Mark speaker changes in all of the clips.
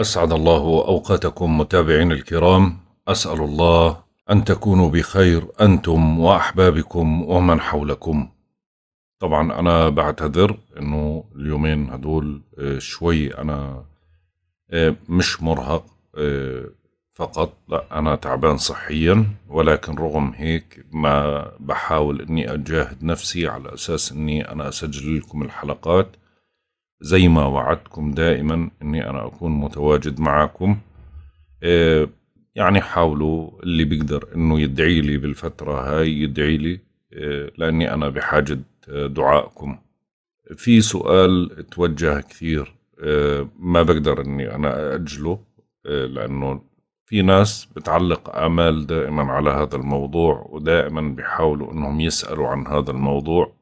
Speaker 1: أسعد الله أوقاتكم متابعين الكرام أسأل الله أن تكونوا بخير أنتم وأحبابكم ومن حولكم طبعا أنا بعتذر أنه اليومين هدول آه، شوي أنا آه، مش مرهق آه، فقط لا أنا تعبان صحيا ولكن رغم هيك ما بحاول أني أجاهد نفسي على أساس أني أنا أسجل لكم الحلقات زي ما وعدتكم دائما اني انا اكون متواجد معكم آه، يعني حاولوا اللي بيقدر انه يدعي لي بالفتره هاي يدعي لي آه، لاني انا بحاجه آه، دعائكم في سؤال توجه كثير ما بقدر اني انا اجله لانه في ناس بتعلق امال دائما على هذا الموضوع ودائما بيحاولوا انهم يسالوا عن هذا الموضوع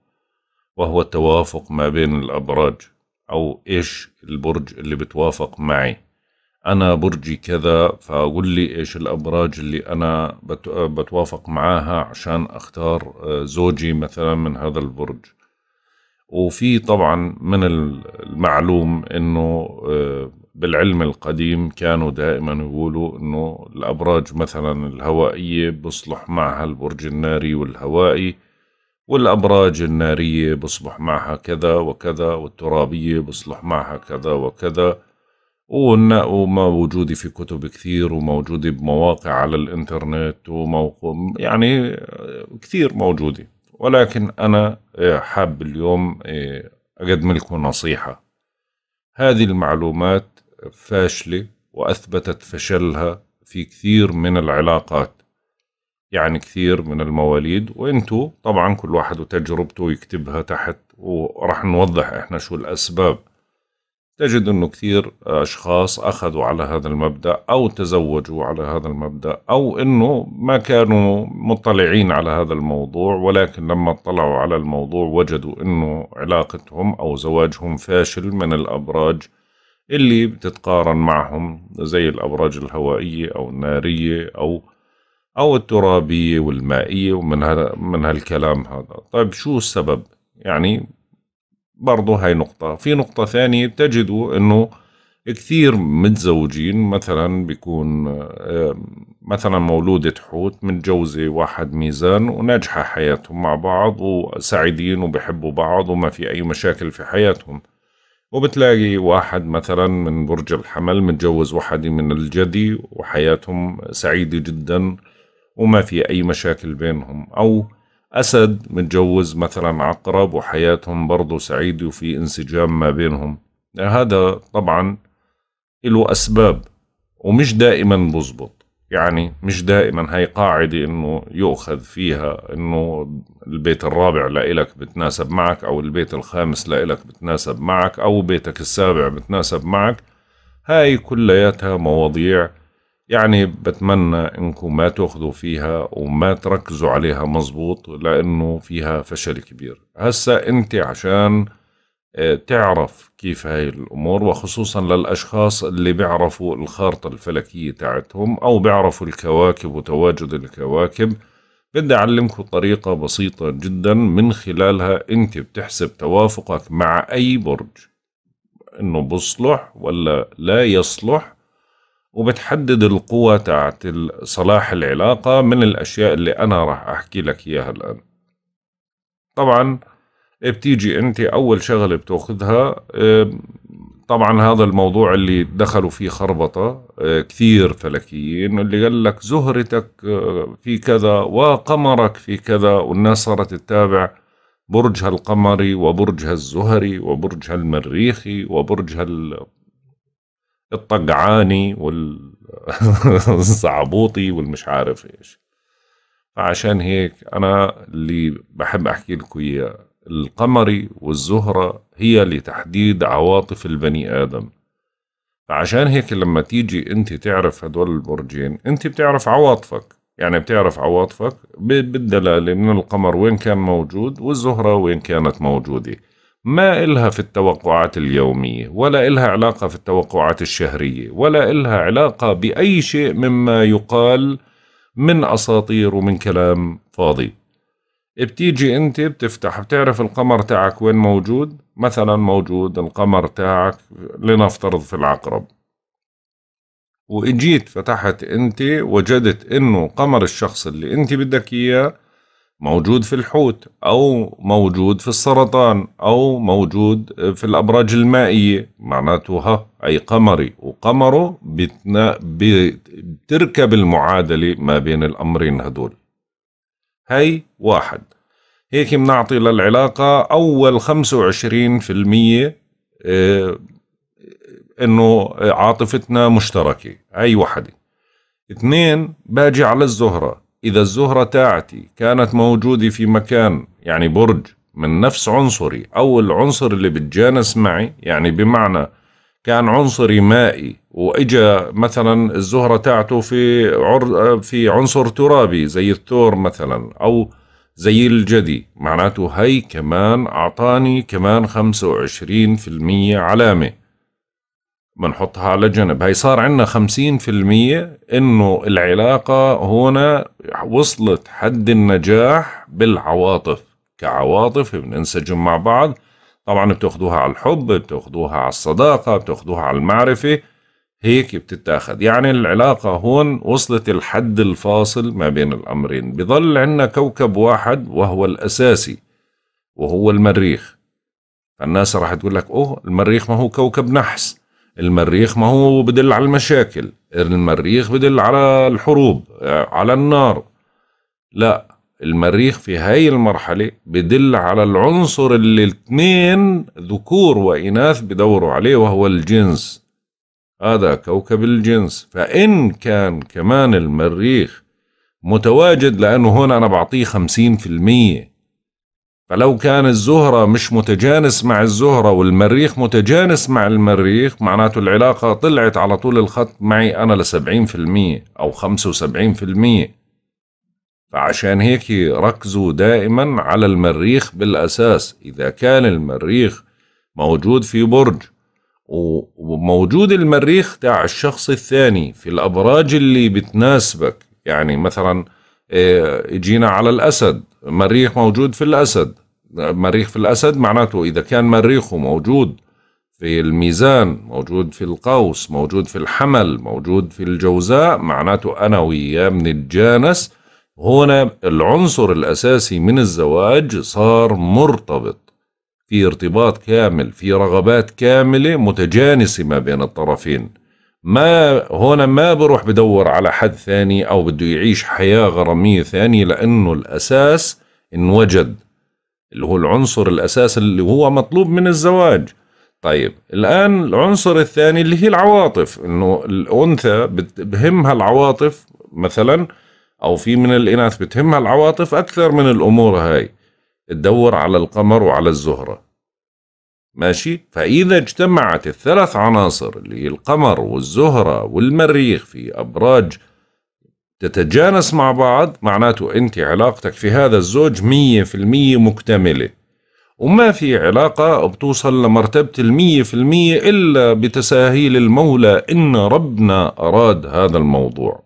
Speaker 1: وهو التوافق ما بين الابراج أو إيش البرج اللي بتوافق معي أنا برجي كذا فقول لي إيش الأبراج اللي أنا بتوافق معاها عشان أختار آه، زوجي مثلا من هذا البرج وفي طبعا من المعلوم انه آه، بالعلم القديم كانوا دائما يقولوا انه الابراج مثلا الهوائيه بصلح معها البرج الناري والهوائي والأبراج النارية بصلح معها كذا وكذا والترابية بصلح معها كذا وكذا وما موجودة في كتب كثير وموجودة بمواقع على الإنترنت وموقع يعني كثير موجودة ولكن أنا إيه، حاب اليوم إيه، أقدم لكم نصيحة هذه المعلومات فاشلة وأثبتت فشلها في كثير من العلاقات يعني كثير من المواليد وانتو طبعا كل واحد وتجربته يكتبها تحت وراح نوضح احنا شو الاسباب تجد انه كثير اشخاص اخذوا على هذا المبدا او تزوجوا على هذا المبدا او انه ما كانوا مطلعين على هذا الموضوع ولكن لما اطلعوا على الموضوع وجدوا انه علاقتهم او زواجهم فاشل من الابراج اللي بتتقارن معهم زي الابراج الهوائيه او الناريه او أو الترابية والمائية ومن من هالكلام هذا طيب شو السبب يعني برضو هاي نقطة في نقطة ثانية تجدوا أنه كثير متزوجين مثلا بيكون مثلا مولودة حوت متجوزة واحد ميزان وناجحة حياتهم مع بعض وسعيدين وبحبوا بعض وما في أي مشاكل في حياتهم وبتلاقي واحد مثلا من برج الحمل متجوز واحد من الجدي وحياتهم سعيدة جدا وما في أي مشاكل بينهم أو أسد متجوز مثلا عقرب وحياتهم برضه سعيدة وفي انسجام ما بينهم هذا طبعا له أسباب ومش دائما بزبط يعني مش دائما هي قاعدة إنه يؤخذ فيها إنه البيت الرابع لإلك بتناسب معك أو البيت الخامس لإلك بتناسب معك أو بيتك السابع بتناسب معك هاي كلياتها مواضيع يعني بتمنى انكم ما تاخذوا فيها وما تركزوا عليها مزبوط لانه فيها فشل كبير هسا انت عشان آه، تعرف كيف هاي الامور وخصوصا للاشخاص اللي بيعرفوا الخارطة الفلكية تاعتهم او بيعرفوا الكواكب وتواجد الكواكب بدي اعلمكم طريقة بسيطة جدا من خلالها انت بتحسب توافقك مع اي برج انه بصلح ولا لا يصلح وبتحدد القوة تاعت صلاح العلاقة من الأشياء اللي أنا راح أحكي لك إياها الآن طبعا بتيجي أنت أول شغلة بتاخذها طبعا هذا الموضوع اللي دخلوا فيه خربطة آه، كثير فلكيين اللي قال لك زهرتك آه، في كذا وقمرك في كذا والناس صارت تتابع برجها القمري وبرجها الزهري وبرجها المريخي وبرجها الطقعاني والصعبوطي والمش عارف ايش عشان هيك انا اللي بحب احكي لكم اياه القمري والزهرة هي لتحديد عواطف البني آدم فعشان هيك لما تيجي انت تعرف هدول البرجين انت بتعرف عواطفك يعني بتعرف عواطفك بالدلالة من القمر وين كان موجود والزهرة وين كانت موجودة ما إلها في التوقعات اليومية ولا إلها علاقة في التوقعات الشهرية ولا إلها علاقة بأي شيء مما يقال من أساطير ومن كلام فاضي بتيجي انت بتفتح بتعرف القمر تاعك وين موجود مثلا موجود القمر تاعك لنفترض في العقرب واجيت فتحت انت وجدت انه قمر الشخص اللي انت بدك اياه موجود في الحوت او موجود في السرطان او موجود في الابراج المائيه معناته ها اي قمري وقمره بتركب المعادله ما بين الامرين هدول هي واحد هيك بنعطي للعلاقة أول 25% آه، إنه عاطفتنا مشتركة هي وحدة اثنين باجي على الزهرة إذا الزهرة تاعتي كانت موجودة في مكان يعني برج من نفس عنصري أو العنصر اللي بتجانس معي يعني بمعنى كان عنصري مائي وإجا مثلا الزهرة تاعته في عر... في عنصر ترابي زي الثور مثلا أو زي الجدي معناته هي كمان أعطاني كمان 25% علامة بنحطها على جنب هي صار عندنا المية انه العلاقة هنا وصلت حد النجاح بالعواطف كعواطف بننسجم مع بعض طبعا بتاخدوها على الحب بتاخدوها على الصداقة بتاخدوها على المعرفة هيك بتتاخد يعني العلاقة هون وصلت الحد الفاصل ما بين الأمرين بظل عندنا كوكب واحد وهو الأساسي وهو المريخ فالناس راح تقول لك أوه المريخ ما هو كوكب نحس المريخ ما هو بدل على المشاكل المريخ بدل على الحروب على النار لا المريخ في هاي المرحلة بدل على العنصر اللي الاثنين ذكور وإناث بدوروا عليه وهو الجنس هذا كوكب الجنس فإن كان كمان المريخ متواجد لأنه هون أنا بعطيه خمسين في المية فلو كان الزهرة مش متجانس مع الزهرة والمريخ متجانس مع المريخ معناته العلاقة طلعت على طول الخط معي أنا لسبعين في المية أو خمسة وسبعين في المية فعشان هيك ركزوا دائما على المريخ بالأساس إذا كان المريخ موجود في برج وموجود المريخ تاع الشخص الثاني في الأبراج اللي بتناسبك يعني مثلا آه، جينا على الأسد مريخ موجود في الأسد مريخ في الأسد معناته إذا كان مريخه موجود في الميزان موجود في القوس موجود في الحمل موجود في الجوزاء معناته أنا وياه من الجانس هنا العنصر الأساسي من الزواج صار مرتبط في ارتباط كامل في رغبات كاملة متجانسة ما بين الطرفين ما هون ما بروح بدور على حد ثاني او بده يعيش حياه غراميه ثانيه لانه الاساس انوجد اللي هو العنصر الاساسي اللي هو مطلوب من الزواج طيب الان العنصر الثاني اللي هي العواطف انه الانثى بهمها العواطف مثلا او في من الاناث بتهمها العواطف اكثر من الامور هاي تدور على القمر وعلى الزهره ماشي فإذا اجتمعت الثلاث عناصر اللي هي القمر والزهرة والمريخ في أبراج تتجانس مع بعض معناته أنت علاقتك في هذا الزوج مية في المية مكتملة وما في علاقة بتوصل لمرتبة المية في المية إلا بتساهيل المولى إن ربنا أراد هذا الموضوع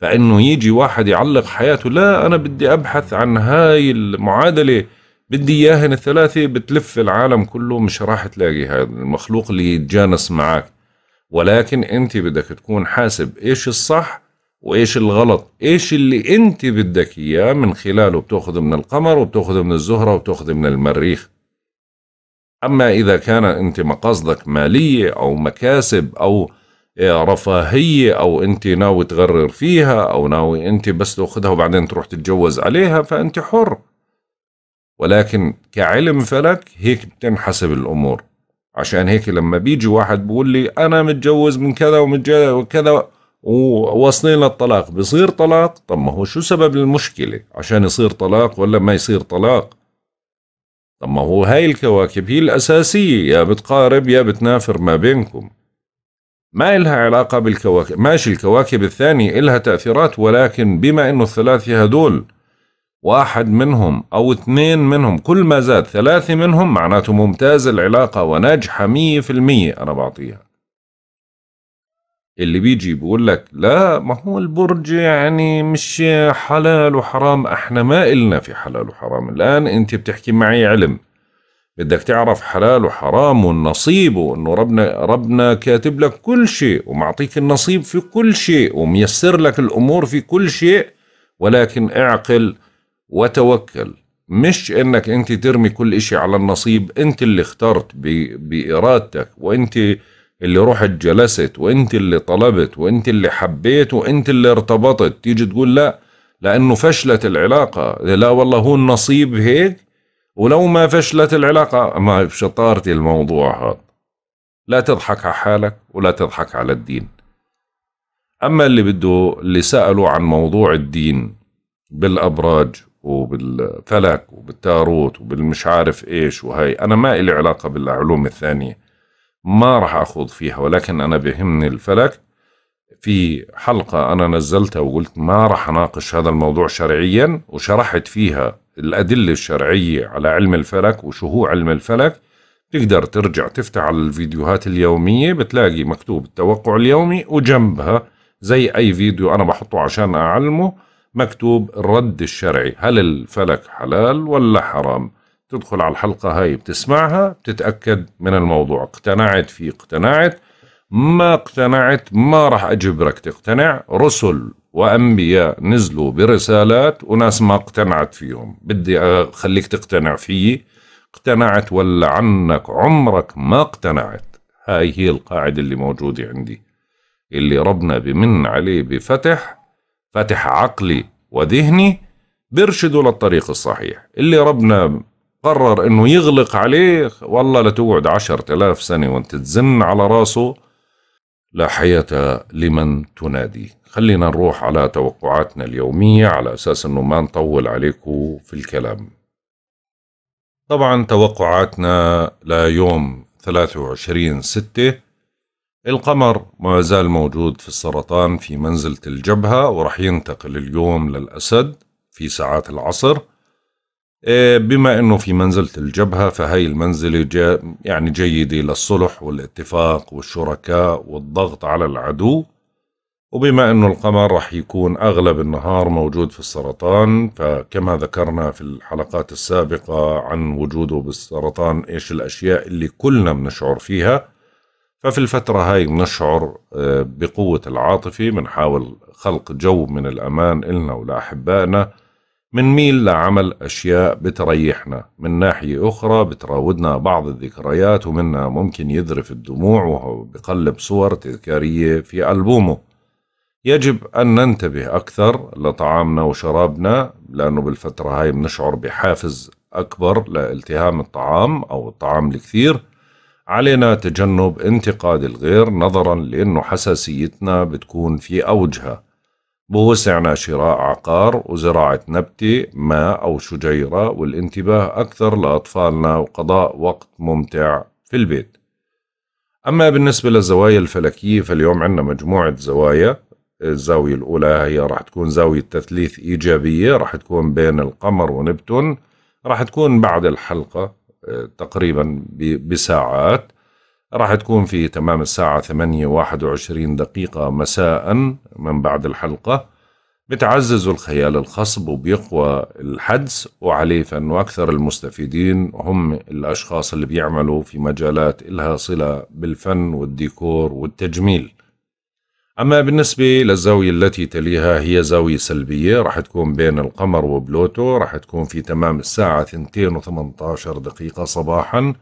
Speaker 1: فإنه يجي واحد يعلق حياته لا أنا بدي أبحث عن هاي المعادلة بدي اياهن الثلاثه بتلف العالم كله مش راح تلاقي هذا المخلوق اللي يتجانس معك ولكن انت بدك تكون حاسب ايش الصح وايش الغلط ايش اللي انت بدك اياه من خلاله بتاخذ من القمر وبتاخذ من الزهره وبتاخذ من المريخ اما اذا كان انت مقاصدك ماليه او مكاسب او رفاهية أو أنت ناوي تغرر فيها أو ناوي أنت بس تأخذها وبعدين تروح تتجوز عليها فأنت حر ولكن كعلم فلك هيك بتنحسب الامور عشان هيك لما بيجي واحد بيقول لي انا متجوز من كذا ومتجوز وكذا ووصلين للطلاق بصير طلاق طب ما هو شو سبب المشكلة عشان يصير طلاق ولا ما يصير طلاق طب ما هو هاي الكواكب هي الأساسية يا بتقارب يا بتنافر ما بينكم ما إلها علاقة بالكواكب ماشي الكواكب الثانية إلها تأثيرات ولكن بما إنه الثلاثة هدول واحد منهم أو اثنين منهم كل ما زاد ثلاثة منهم معناته ممتاز العلاقة وناجحة مية في المية أنا بعطيها اللي بيجي بيقول لك لا ما هو البرج يعني مش حلال وحرام احنا ما إلنا في حلال وحرام الآن أنت بتحكي معي علم بدك تعرف حلال وحرام والنصيب وانه ربنا ربنا كاتب لك كل شيء ومعطيك النصيب في كل شيء وميسر لك الامور في كل شيء ولكن اعقل وتوكل مش انك انت ترمي كل اشي على النصيب انت اللي اخترت بارادتك وانت اللي رحت جلست وانت اللي طلبت وانت اللي حبيت وانت اللي ارتبطت تيجي تقول لا لانه فشلت العلاقة لا والله هو النصيب هيك ولو ما فشلت العلاقة ما بشطارتي الموضوع هذا لا تضحك على حالك ولا تضحك على الدين أما اللي بده اللي سألوا عن موضوع الدين بالأبراج وبالفلك وبالتاروت وبالمش عارف ايش وهي انا ما إلي علاقة بالعلوم الثانية ما راح اخوض فيها ولكن انا بهمني الفلك في حلقة أنا نزلتها وقلت ما راح أناقش هذا الموضوع شرعيا وشرحت فيها الأدلة الشرعية على علم الفلك وشو هو علم الفلك تقدر ترجع تفتح على الفيديوهات اليومية بتلاقي مكتوب التوقع اليومي وجنبها زي أي فيديو أنا بحطه عشان أعلمه مكتوب الرد الشرعي هل الفلك حلال ولا حرام تدخل على الحلقة هاي بتسمعها بتتأكد من الموضوع اقتنعت فيه اقتنعت ما اقتنعت ما راح أجبرك تقتنع رسل وأنبياء نزلوا برسالات وناس ما اقتنعت فيهم بدي أخليك تقتنع فيي اقتنعت ولا عنك عمرك ما اقتنعت هاي هي القاعدة اللي موجودة عندي اللي ربنا بمن عليه بفتح فاتح عقلي وذهني بيرشدوا للطريق الصحيح اللي ربنا قرر انه يغلق عليه والله لتقعد عشرة الاف سنة وانت تزن على راسه لا حياة لمن تنادي خلينا نروح على توقعاتنا اليومية على اساس انه ما نطول عليكم في الكلام طبعا توقعاتنا ليوم 23 6 القمر ما زال موجود في السرطان في منزلة الجبهة ورح ينتقل اليوم للأسد في ساعات العصر إيه، بما أنه في منزلة الجبهة فهي المنزلة جا يعني جيدة للصلح والاتفاق والشركاء والضغط على العدو وبما أنه القمر رح يكون أغلب النهار موجود في السرطان فكما ذكرنا في الحلقات السابقة عن وجوده بالسرطان إيش الأشياء اللي كلنا بنشعر فيها ففي الفترة هاي بنشعر آه، بقوة العاطفة بنحاول خلق جو من الأمان إلنا ولأحبائنا ميل لعمل أشياء بتريحنا من ناحية أخرى بتراودنا بعض الذكريات ومنها ممكن يذرف الدموع وهو بقلب صور تذكارية في ألبومه يجب أن ننتبه أكثر لطعامنا وشرابنا لأنه بالفترة هاي بنشعر بحافز أكبر لالتهام الطعام أو الطعام الكثير علينا تجنب انتقاد الغير نظرا لأنه حساسيتنا بتكون في أوجها بوسعنا شراء عقار وزراعة نبتة ماء أو شجيرة والانتباه أكثر لأطفالنا وقضاء وقت ممتع في البيت أما بالنسبة للزوايا الفلكية فاليوم عندنا مجموعة زوايا الزاوية الأولى هي راح تكون زاوية تثليث إيجابية راح تكون بين القمر ونبتون راح تكون بعد الحلقة تقريبا بساعات راح تكون في تمام الساعة واحد وعشرين دقيقة مساء من بعد الحلقة بتعزز الخيال الخصب وبيقوى الحدس وعليه فأنه أكثر المستفيدين هم الأشخاص اللي بيعملوا في مجالات إلها صلة بالفن والديكور والتجميل أما بالنسبة للزاوية التي تليها هي زاوية سلبية راح تكون بين القمر وبلوتو راح تكون في تمام الساعة 2:18 دقيقة صباحا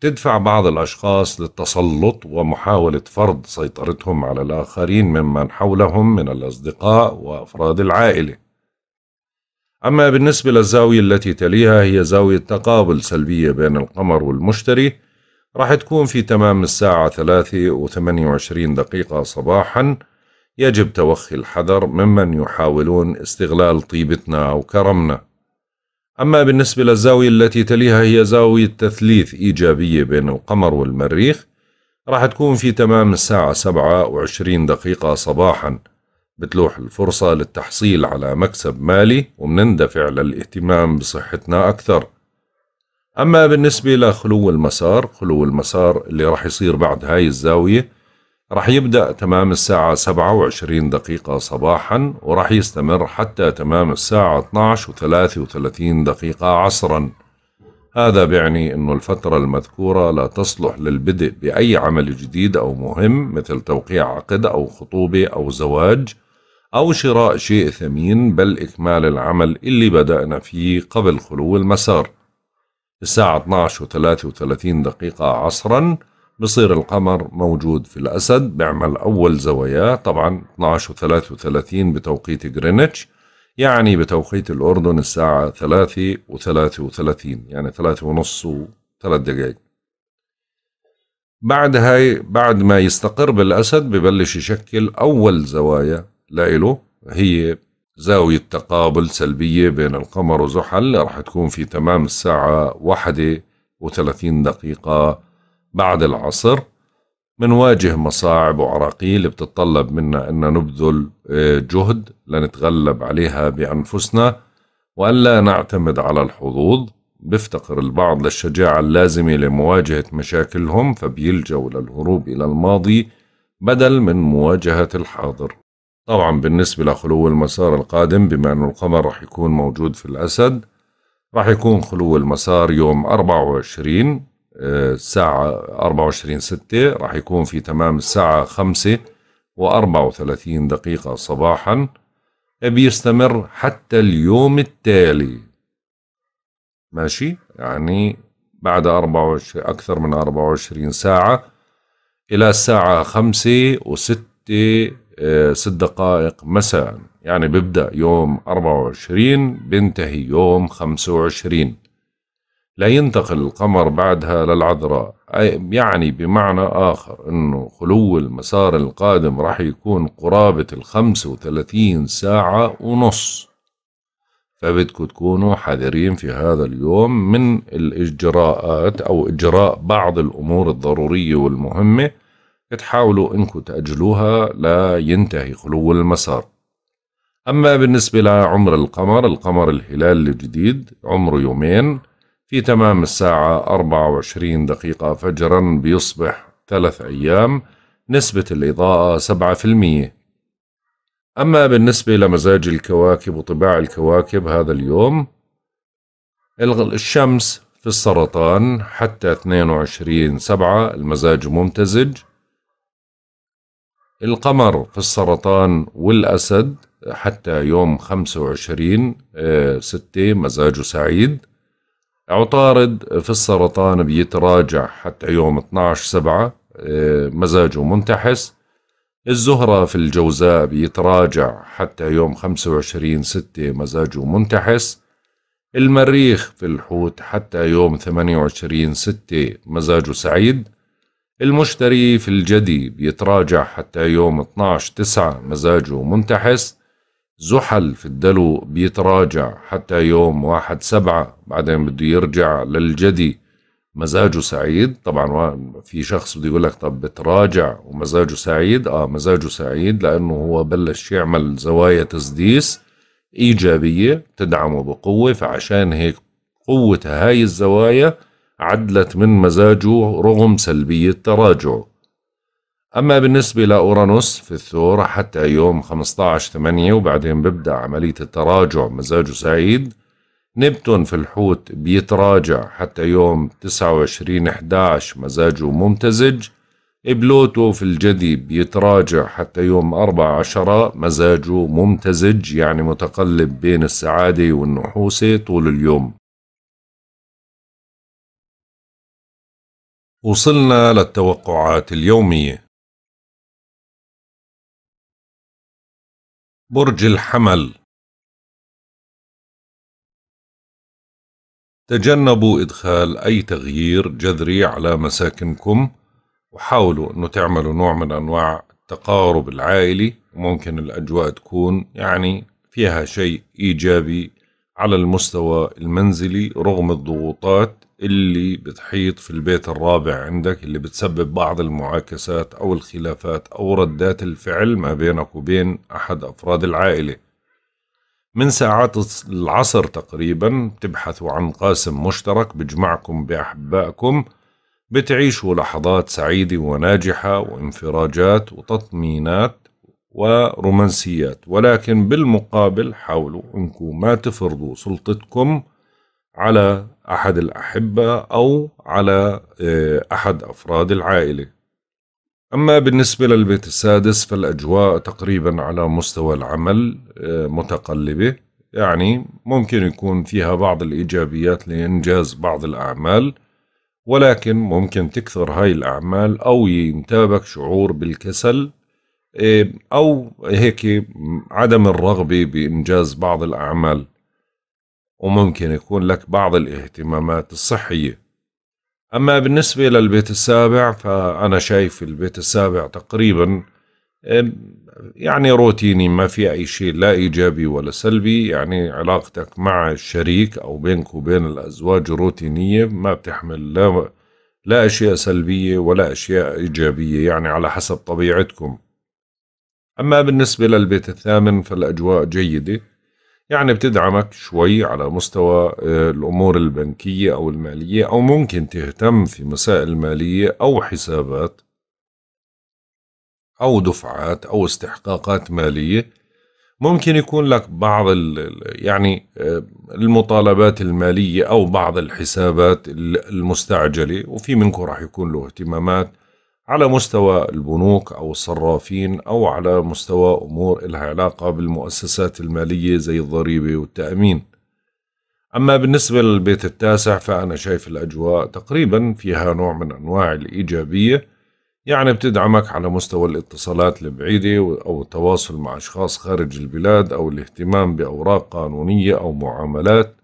Speaker 1: تدفع بعض الأشخاص للتسلط ومحاولة فرض سيطرتهم على الآخرين ممن حولهم من الأصدقاء وأفراد العائلة أما بالنسبة للزاوية التي تليها هي زاوية تقابل سلبية بين القمر والمشتري راح تكون في تمام الساعة ثلاثة وثمانية وعشرين دقيقة صباحا يجب توخي الحذر ممن يحاولون استغلال طيبتنا أو كرمنا أما بالنسبة للزاوية التي تليها هي زاوية تثليث إيجابية بين القمر والمريخ راح تكون في تمام الساعة سبعة وعشرين دقيقة صباحا بتلوح الفرصة للتحصيل على مكسب مالي ومنندفع للاهتمام بصحتنا أكثر أما بالنسبة لخلو المسار خلو المسار اللي راح يصير بعد هاي الزاوية راح يبدأ تمام الساعة 27 دقيقة صباحا وراح يستمر حتى تمام الساعة 12 و 33 دقيقة عصرا هذا بيعني أنه الفترة المذكورة لا تصلح للبدء بأي عمل جديد أو مهم مثل توقيع عقد أو خطوبة أو زواج أو شراء شيء ثمين بل إكمال العمل اللي بدأنا فيه قبل خلو المسار الساعة 12 و33 دقيقة عصرا بصير القمر موجود في الأسد بيعمل أول زواياه طبعا 12 و33 بتوقيت جرينتش يعني بتوقيت الأردن الساعة 3 و33 يعني 3 ونص و 3 دقائق بعد هاي بعد ما يستقر بالأسد ببلش يشكل أول زوايا لإله هي زاوية تقابل سلبية بين القمر وزحل رح تكون في تمام الساعة واحدة وثلاثين دقيقة بعد العصر منواجه مصاعب وعراقيل بتتطلب منا أن نبذل آه، جهد لنتغلب عليها بأنفسنا وألا نعتمد على الحظوظ بيفتقر البعض للشجاعة اللازمة لمواجهة مشاكلهم فبيلجوا للهروب إلى الماضي بدل من مواجهة الحاضر طبعا بالنسبة لخلو المسار القادم بما أن القمر رح يكون موجود في الأسد رح يكون خلو المسار يوم 24 آه، الساعة 24 ستة رح يكون في تمام الساعة 5 و34 دقيقة صباحا بيستمر حتى اليوم التالي ماشي يعني بعد 24 أكثر من 24 ساعة إلى الساعة 5 و6 آه، ست دقائق مساء يعني بيبدأ يوم 24 بينتهي يوم 25 لا ينتقل القمر بعدها للعذراء يعني بمعنى آخر أنه خلو المسار القادم راح يكون قرابة ال 35 ساعة ونص فبدكم تكونوا حذرين في هذا اليوم من الإجراءات أو إجراء بعض الأمور الضرورية والمهمة بتحاولوا انكم تأجلوها لا ينتهي خلو المسار أما بالنسبة لعمر القمر القمر الهلال الجديد عمره يومين في تمام الساعة 24 دقيقة فجرا بيصبح ثلاث أيام نسبة الإضاءة 7% أما بالنسبة لمزاج الكواكب وطباع الكواكب هذا اليوم الشمس في السرطان حتى 22 سبعة المزاج ممتزج القمر في السرطان والأسد حتى يوم 25 آه، ستة مزاجه سعيد عطارد في السرطان بيتراجع حتى يوم 12 سبعة آه، مزاجه منتحس الزهرة في الجوزاء بيتراجع حتى يوم 25 ستة مزاجه منتحس المريخ في الحوت حتى يوم 28 ستة مزاجه سعيد المشتري في الجدي بيتراجع حتى يوم 12 9 مزاجه منتحس زحل في الدلو بيتراجع حتى يوم واحد سبعة بعدين بده يرجع للجدي مزاجه سعيد طبعا في شخص بده يقول لك طب بتراجع ومزاجه سعيد اه مزاجه سعيد لانه هو بلش يعمل زوايا تسديس ايجابيه تدعمه بقوه فعشان هيك قوه هاي الزوايا عدلت من مزاجه رغم سلبية تراجعه أما بالنسبة لأورانوس في الثور حتى يوم 15/8 وبعدين ببدأ عملية التراجع مزاجه سعيد نبتون في الحوت بيتراجع حتى يوم 29/11 مزاجه ممتزج بلوتو في الجدي بيتراجع حتى يوم 14 مزاجه
Speaker 2: ممتزج يعني متقلب بين السعادة والنحوسة طول اليوم وصلنا للتوقعات اليومية برج الحمل تجنبوا إدخال أي تغيير جذري على مساكنكم
Speaker 1: وحاولوا أن تعملوا نوع من أنواع التقارب العائلي وممكن الأجواء تكون يعني فيها شيء إيجابي على المستوى المنزلي رغم الضغوطات اللي بتحيط في البيت الرابع عندك اللي بتسبب بعض المعاكسات أو الخلافات أو ردات الفعل ما بينك وبين أحد أفراد العائلة من ساعات العصر تقريبا بتبحثوا عن قاسم مشترك بجمعكم بأحبائكم بتعيشوا لحظات سعيدة وناجحة وانفراجات وتطمينات ورومانسيات ولكن بالمقابل حاولوا انكم ما تفرضوا سلطتكم على احد الاحبه او على آه، احد افراد العائله اما بالنسبه للبيت السادس فالاجواء تقريبا على مستوى العمل آه، متقلبه يعني ممكن يكون فيها بعض الايجابيات لانجاز بعض الاعمال ولكن ممكن تكثر هاي الأعمال أو ينتابك شعور بالكسل آه، أو هيك عدم الرغبة بإنجاز بعض الأعمال وممكن يكون لك بعض الاهتمامات الصحية أما بالنسبة للبيت السابع فأنا شايف البيت السابع تقريبا يعني روتيني ما في أي شيء لا إيجابي ولا سلبي يعني علاقتك مع الشريك أو بينك وبين الأزواج روتينية ما بتحمل لا, لا أشياء سلبية ولا أشياء إيجابية يعني على حسب طبيعتكم أما بالنسبة للبيت الثامن فالأجواء جيدة يعني بتدعمك شوي على مستوى آه، الأمور البنكية أو المالية أو ممكن تهتم في مسائل مالية أو حسابات أو دفعات أو استحقاقات مالية ممكن يكون لك بعض يعني آه، المطالبات المالية أو بعض الحسابات المستعجلة وفي منكم راح يكون له اهتمامات على مستوى البنوك أو الصرافين أو على مستوى أمور لها علاقة بالمؤسسات المالية زي الضريبة والتأمين أما بالنسبة للبيت التاسع فأنا شايف الأجواء تقريبا فيها نوع من أنواع الإيجابية يعني بتدعمك على مستوى الاتصالات البعيدة أو التواصل مع أشخاص خارج البلاد أو الاهتمام بأوراق قانونية أو معاملات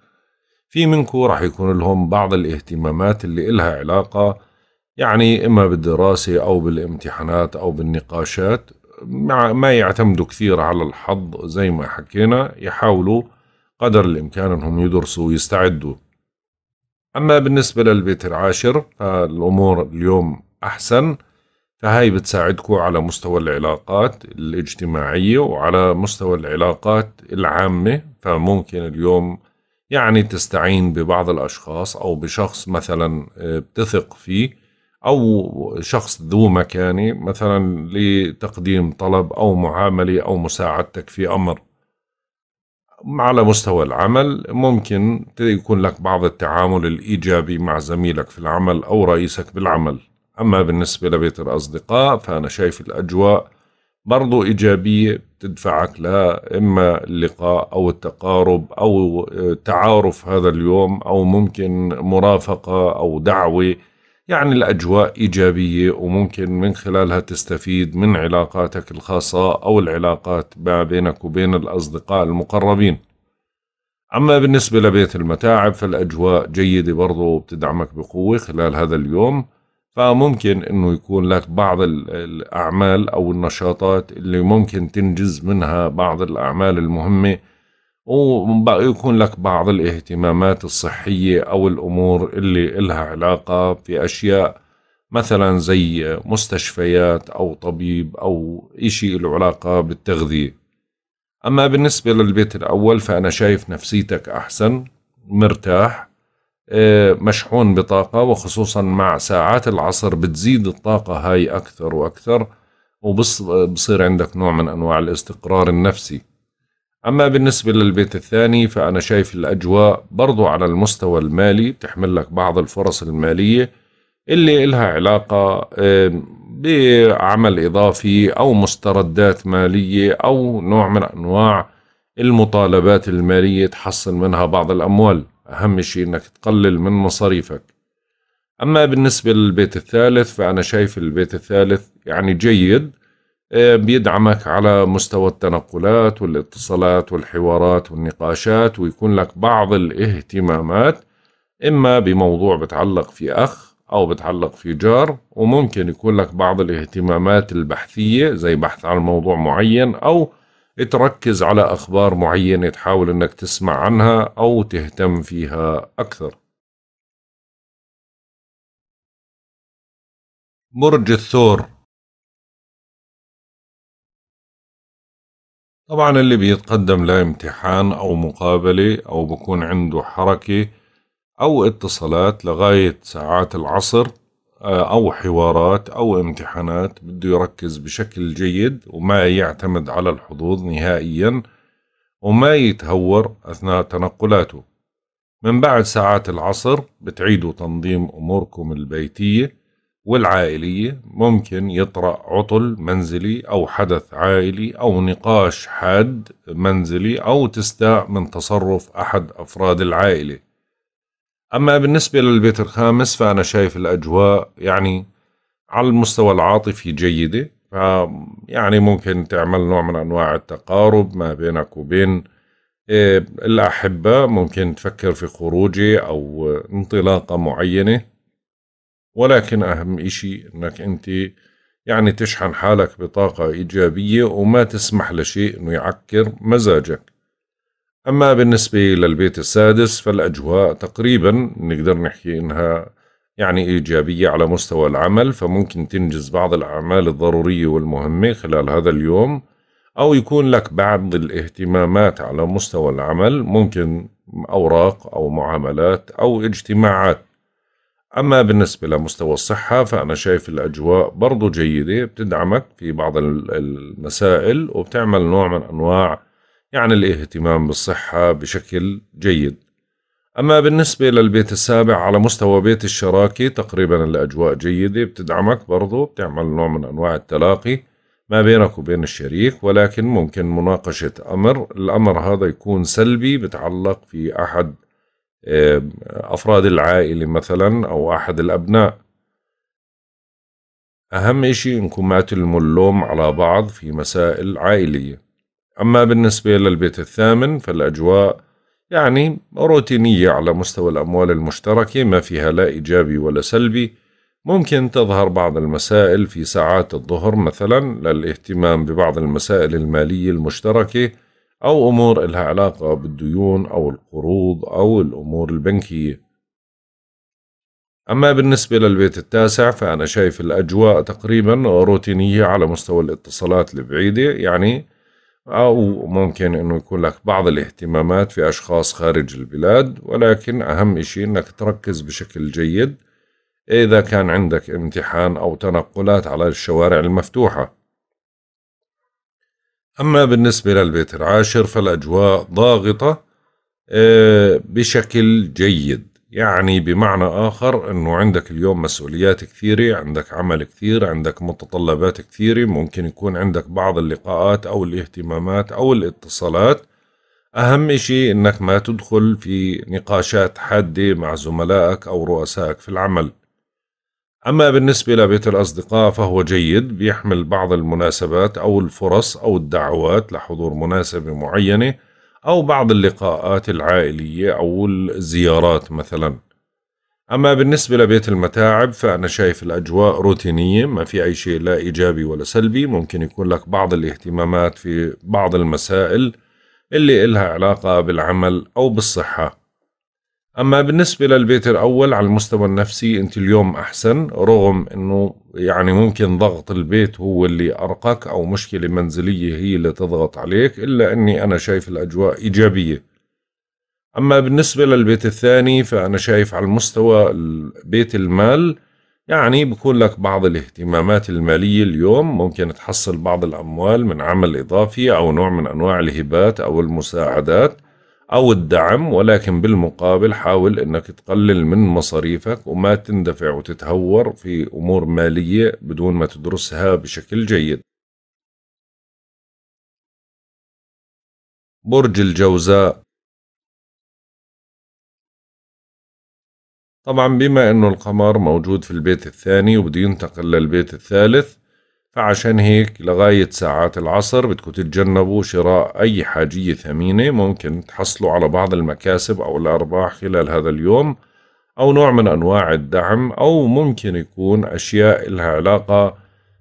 Speaker 1: في منكم رح يكون لهم بعض الاهتمامات اللي إلها علاقة يعني إما بالدراسة أو بالامتحانات أو بالنقاشات ما يعتمدوا كثير على الحظ زي ما حكينا يحاولوا قدر الإمكان أنهم يدرسوا ويستعدوا أما بالنسبة للبيت العاشر فالأمور اليوم أحسن فهاي بتساعدكم على مستوى العلاقات الاجتماعية وعلى مستوى العلاقات العامة فممكن اليوم يعني تستعين ببعض الأشخاص أو بشخص مثلا آه، بتثق فيه أو شخص ذو مكانة مثلا لتقديم طلب أو معاملة أو مساعدتك في أمر على مستوى العمل ممكن يكون لك بعض التعامل الإيجابي مع زميلك في العمل أو رئيسك بالعمل أما بالنسبة لبيت الأصدقاء فأنا شايف الأجواء برضو إيجابية تدفعك لا إما اللقاء أو التقارب أو تعارف هذا اليوم أو ممكن مرافقة أو دعوة يعني الأجواء إيجابية وممكن من خلالها تستفيد من علاقاتك الخاصة أو العلاقات ما بينك وبين الأصدقاء المقربين أما بالنسبة لبيت المتاعب فالأجواء جيدة برضو وبتدعمك بقوة خلال هذا اليوم فممكن أنه يكون لك بعض الأعمال أو النشاطات اللي ممكن تنجز منها بعض الأعمال المهمة ويكون لك بعض الاهتمامات الصحية أو الأمور اللي إلها علاقة في أشياء مثلا زي مستشفيات أو طبيب أو إشي له علاقة بالتغذية أما بالنسبة للبيت الأول فأنا شايف نفسيتك أحسن مرتاح آه، مشحون بطاقة وخصوصا مع ساعات العصر بتزيد الطاقة هاي أكثر وأكثر وبصير عندك نوع من أنواع الاستقرار النفسي أما بالنسبة للبيت الثاني فأنا شايف الأجواء برضو على المستوى المالي تحمل لك بعض الفرص المالية اللي إلها علاقة بعمل إضافي أو مستردات مالية أو نوع من أنواع المطالبات المالية تحصل منها بعض الأموال أهم شيء أنك تقلل من مصاريفك أما بالنسبة للبيت الثالث فأنا شايف البيت الثالث يعني جيد بيدعمك على مستوى التنقلات والاتصالات والحوارات والنقاشات ويكون لك بعض الاهتمامات إما بموضوع بتعلق في أخ أو بتعلق في جار وممكن يكون لك بعض الاهتمامات البحثية زي بحث عن موضوع معين أو
Speaker 2: تركز على أخبار معينة تحاول أنك تسمع عنها أو تهتم فيها أكثر برج الثور طبعا اللي بيتقدم لامتحان أو مقابلة أو بكون عنده حركة
Speaker 1: أو اتصالات لغاية ساعات العصر آه، أو حوارات أو امتحانات بده يركز بشكل جيد وما يعتمد على الحظوظ نهائيا وما يتهور أثناء تنقلاته من بعد ساعات العصر بتعيدوا تنظيم أموركم البيتية والعائلية ممكن يطرأ عطل منزلي أو حدث عائلي أو نقاش حاد منزلي أو تستاء من تصرف أحد أفراد العائلة أما بالنسبة للبيت الخامس فأنا شايف الأجواء يعني على المستوى العاطفي جيدة يعني ممكن تعمل نوع من أنواع التقارب ما بينك وبين آه، الأحبة ممكن تفكر في خروجي أو انطلاقة معينة ولكن أهم إشي أنك أنت يعني تشحن حالك بطاقة إيجابية وما تسمح لشيء أنه يعكر مزاجك أما بالنسبة للبيت السادس فالأجواء تقريبا نقدر نحكي إنها يعني إيجابية على مستوى العمل فممكن تنجز بعض الأعمال الضرورية والمهمة خلال هذا اليوم أو يكون لك بعض الاهتمامات على مستوى العمل ممكن أوراق أو معاملات أو اجتماعات أما بالنسبة لمستوى الصحة فأنا شايف الأجواء برضو جيدة بتدعمك في بعض المسائل وبتعمل نوع من أنواع يعني الاهتمام بالصحة بشكل جيد أما بالنسبة للبيت السابع على مستوى بيت الشراكة تقريبا الأجواء جيدة بتدعمك برضو بتعمل نوع من أنواع التلاقي ما بينك وبين الشريك ولكن ممكن مناقشة أمر الأمر هذا يكون سلبي بتعلق في أحد أفراد العائلة مثلا أو أحد الأبناء أهم إشي إنكم ما تلموا اللوم على بعض في مسائل عائلية أما بالنسبة للبيت الثامن فالأجواء يعني روتينية على مستوى الأموال المشتركة ما فيها لا إيجابي ولا سلبي ممكن تظهر بعض المسائل في ساعات الظهر مثلا للاهتمام ببعض المسائل المالية المشتركة أو أمور إلها علاقة بالديون أو القروض أو الأمور البنكية أما بالنسبة للبيت التاسع فأنا شايف الأجواء تقريبا روتينية على مستوى الاتصالات البعيدة يعني أو ممكن أنه يكون لك بعض الاهتمامات في أشخاص خارج البلاد ولكن أهم شيء أنك تركز بشكل جيد إذا كان عندك امتحان أو تنقلات على الشوارع المفتوحة أما بالنسبة للبيت العاشر فالأجواء ضاغطة آه، بشكل جيد يعني بمعنى آخر أنه عندك اليوم مسؤوليات كثيرة عندك عمل كثير عندك متطلبات كثيرة ممكن يكون عندك بعض اللقاءات أو الاهتمامات أو الاتصالات أهم شيء أنك ما تدخل في نقاشات حادة مع زملائك أو رؤسائك في العمل أما بالنسبة لبيت الأصدقاء فهو جيد بيحمل بعض المناسبات أو الفرص أو الدعوات لحضور مناسبة معينة أو بعض اللقاءات العائلية أو الزيارات مثلا أما بالنسبة لبيت المتاعب فأنا شايف الأجواء روتينية ما في أي شيء لا إيجابي ولا سلبي ممكن يكون لك بعض الاهتمامات في بعض المسائل اللي إلها علاقة بالعمل أو بالصحة أما بالنسبة للبيت الأول على المستوى النفسي أنت اليوم أحسن رغم أنه يعني ممكن ضغط البيت هو اللي أرقك أو مشكلة منزلية هي اللي تضغط عليك إلا أني أنا شايف الأجواء إيجابية أما بالنسبة للبيت الثاني فأنا شايف على المستوى بيت المال يعني بكون لك بعض الاهتمامات المالية اليوم ممكن تحصل بعض الأموال من عمل إضافي أو نوع من أنواع الهبات أو المساعدات أو الدعم ولكن بالمقابل حاول أنك تقلل من مصاريفك وما تندفع وتتهور في أمور مالية بدون
Speaker 2: ما تدرسها بشكل جيد برج الجوزاء طبعا بما أنه القمر موجود في البيت الثاني وبده ينتقل للبيت
Speaker 1: الثالث فعشان هيك لغاية ساعات العصر بدكم تتجنبوا شراء أي حاجية ثمينة ممكن تحصلوا على بعض المكاسب أو الأرباح خلال هذا اليوم أو نوع من أنواع الدعم أو ممكن يكون أشياء لها علاقة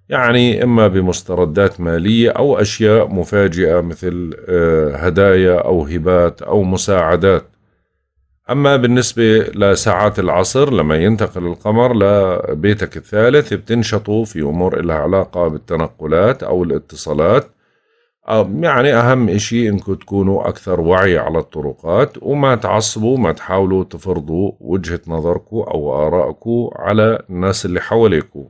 Speaker 1: يعني إما بمستردات مالية أو أشياء مفاجئة مثل آه، هدايا أو هبات أو مساعدات أما بالنسبة لساعات العصر لما ينتقل القمر لبيتك الثالث بتنشطوا في أمور إلها علاقة بالتنقلات أو الاتصالات يعني أهم إشي إنكم تكونوا أكثر وعي على الطرقات وما تعصبوا ما تحاولوا تفرضوا وجهة نظركم أو آرائكم على الناس اللي حواليكم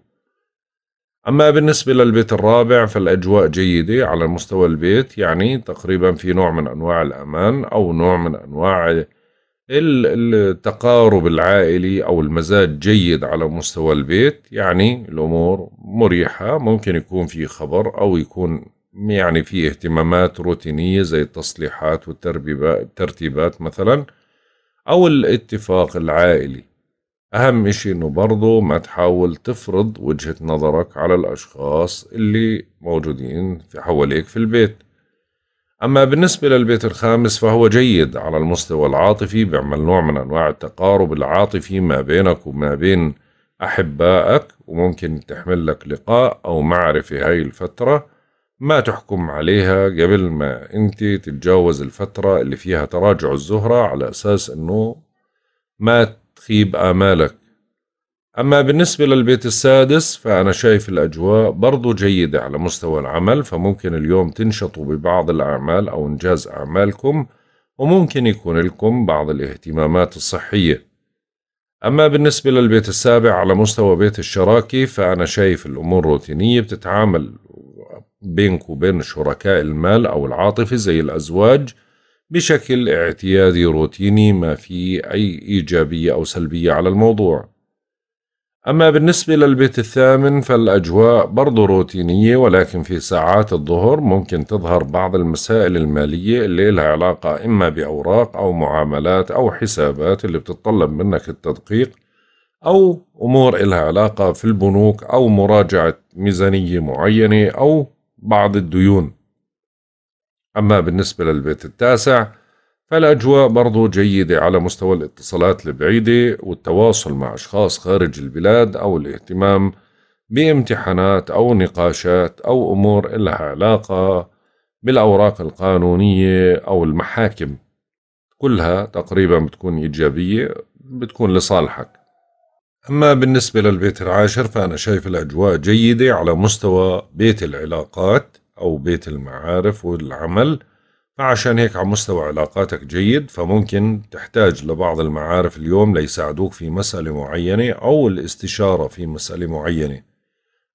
Speaker 1: أما بالنسبة للبيت الرابع فالأجواء جيدة على مستوى البيت يعني تقريبا في نوع من أنواع الأمان أو نوع من أنواع التقارب العائلي أو المزاج جيد على مستوى البيت يعني الأمور مريحة ممكن يكون في خبر أو يكون يعني في اهتمامات روتينية زي التصليحات والترتيبات مثلا أو الاتفاق العائلي أهم إشي إنه برضو ما تحاول تفرض وجهة نظرك على الأشخاص اللي موجودين في حواليك في البيت أما بالنسبة للبيت الخامس فهو جيد على المستوى العاطفي بيعمل نوع من أنواع التقارب العاطفي ما بينك وما بين أحبائك وممكن تحمل لك لقاء أو معرفة هاي الفترة ما تحكم عليها قبل ما أنت تتجاوز الفترة اللي فيها تراجع الزهرة على أساس أنه ما تخيب آمالك أما بالنسبة للبيت السادس فأنا شايف الأجواء برضو جيدة على مستوى العمل فممكن اليوم تنشطوا ببعض الأعمال أو إنجاز أعمالكم وممكن يكون لكم بعض الاهتمامات الصحية أما بالنسبة للبيت السابع على مستوى بيت الشراكة فأنا شايف الأمور روتينية بتتعامل بينك وبين شركاء المال أو العاطفة زي الأزواج بشكل اعتيادي روتيني ما في أي إيجابية أو سلبية على الموضوع أما بالنسبة للبيت الثامن فالأجواء برضو روتينية ولكن في ساعات الظهر ممكن تظهر بعض المسائل المالية اللي لها علاقة إما بأوراق أو معاملات أو حسابات اللي بتتطلب منك التدقيق أو أمور إلها علاقة في البنوك أو مراجعة ميزانية معينة أو بعض الديون أما بالنسبة للبيت التاسع فالأجواء برضو جيدة على مستوى الاتصالات البعيدة والتواصل مع أشخاص خارج البلاد أو الاهتمام بامتحانات أو نقاشات أو أمور إلها علاقة بالأوراق القانونية أو المحاكم كلها تقريبا بتكون إيجابية بتكون لصالحك أما بالنسبة للبيت العاشر فأنا شايف الأجواء جيدة على مستوى بيت العلاقات أو بيت المعارف والعمل فعشان هيك على مستوى علاقاتك جيد فممكن تحتاج لبعض المعارف اليوم ليساعدوك في مسألة معينة أو الاستشارة في مسألة معينة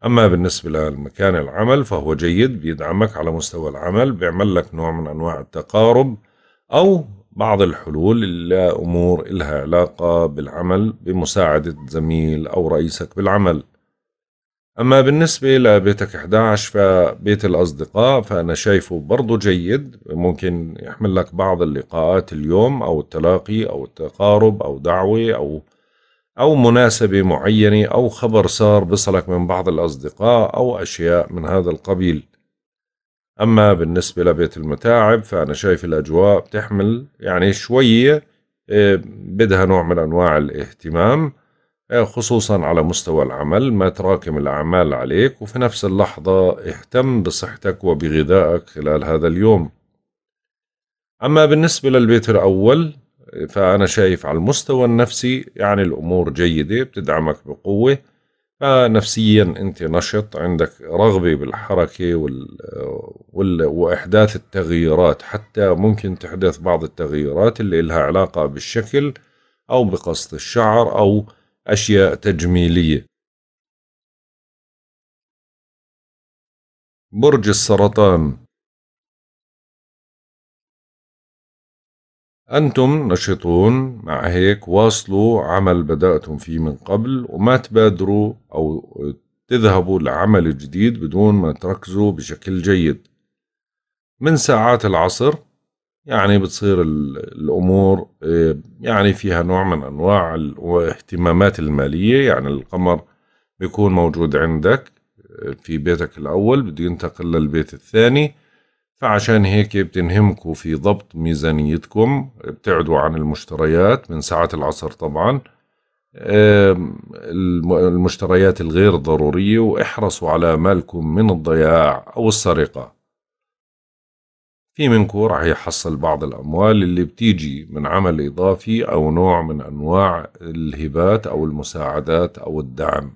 Speaker 1: أما بالنسبة لمكان العمل فهو جيد بيدعمك على مستوى العمل بيعمل لك نوع من أنواع التقارب أو بعض الحلول لأمور إلها علاقة بالعمل بمساعدة زميل أو رئيسك بالعمل أما بالنسبة لبيتك 11 فبيت الأصدقاء فأنا شايفه برضو جيد ممكن يحمل لك بعض اللقاءات اليوم أو التلاقي أو التقارب أو دعوة أو أو مناسبة معينة أو خبر صار بصلك من بعض الأصدقاء أو أشياء من هذا القبيل أما بالنسبة لبيت المتاعب فأنا شايف الأجواء بتحمل يعني شوية آه، بدها نوع من أنواع الاهتمام آه، خصوصا على مستوى العمل ما تراكم الأعمال عليك وفي نفس اللحظة اهتم بصحتك وبغذائك خلال هذا اليوم أما بالنسبة للبيت الأول فأنا شايف على المستوى النفسي يعني الأمور جيدة بتدعمك بقوة فنفسيا أنت نشط عندك رغبة بالحركة وال... وال... وإحداث التغييرات حتى ممكن تحدث بعض التغييرات اللي لها علاقة بالشكل أو بقصة
Speaker 2: الشعر أو أشياء تجميلية برج السرطان أنتم نشطون مع هيك واصلوا
Speaker 1: عمل بدأتم فيه من قبل وما تبادروا أو تذهبوا لعمل جديد بدون ما تركزوا بشكل جيد من ساعات العصر يعني بتصير الأمور آه، يعني فيها نوع من أنواع الاهتمامات المالية يعني القمر بيكون موجود عندك آه، في بيتك الأول بده ينتقل للبيت الثاني فعشان هيك بتنهمكوا في ضبط ميزانيتكم بتعدوا عن المشتريات من ساعة العصر طبعا المشتريات الغير ضرورية واحرصوا على مالكم من الضياع أو السرقة في منكم راح يحصل بعض الأموال اللي بتيجي من عمل إضافي أو نوع من أنواع الهبات أو المساعدات أو الدعم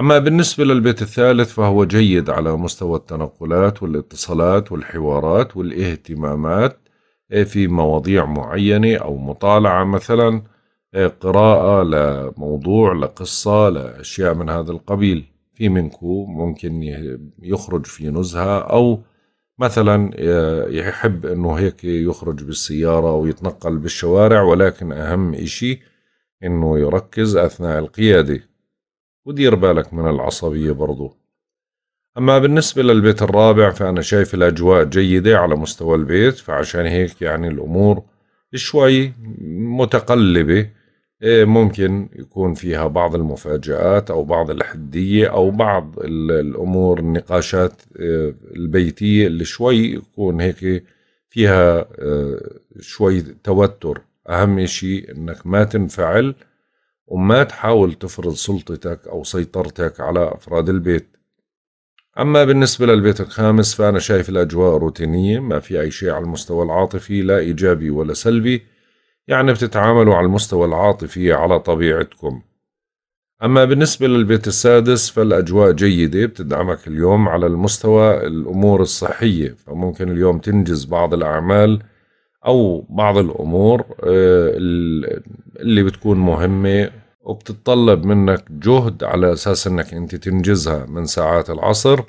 Speaker 1: أما بالنسبة للبيت الثالث فهو جيد على مستوى التنقلات والاتصالات والحوارات والاهتمامات آه، في مواضيع معينة أو مطالعة مثلا آه، قراءة لموضوع لقصة لأشياء من هذا القبيل في منكم ممكن يخرج في نزهة أو مثلا آه، يحب انه هيك يخرج بالسياره ويتنقل بالشوارع ولكن اهم اشي انه يركز اثناء القياده ودير بالك من العصبيه برضو اما بالنسبه للبيت الرابع فانا شايف الاجواء جيده على مستوى البيت فعشان هيك يعني الامور شوي متقلبه إيه، ممكن يكون فيها بعض المفاجآت أو بعض الحدية أو بعض الأمور النقاشات إيه، البيتية اللي شوي يكون هيك فيها إيه، شوي توتر أهم شيء أنك ما تنفعل وما تحاول تفرض سلطتك أو سيطرتك على أفراد البيت أما بالنسبة للبيت الخامس فأنا شايف الأجواء روتينية ما في أي شيء على المستوى العاطفي لا إيجابي ولا سلبي يعني بتتعاملوا على المستوى العاطفي على طبيعتكم أما بالنسبة للبيت السادس فالأجواء جيدة بتدعمك اليوم على المستوى الأمور الصحية فممكن اليوم تنجز بعض الأعمال أو بعض الأمور آه، اللي بتكون مهمة وبتتطلب منك جهد على أساس أنك أنت تنجزها من ساعات العصر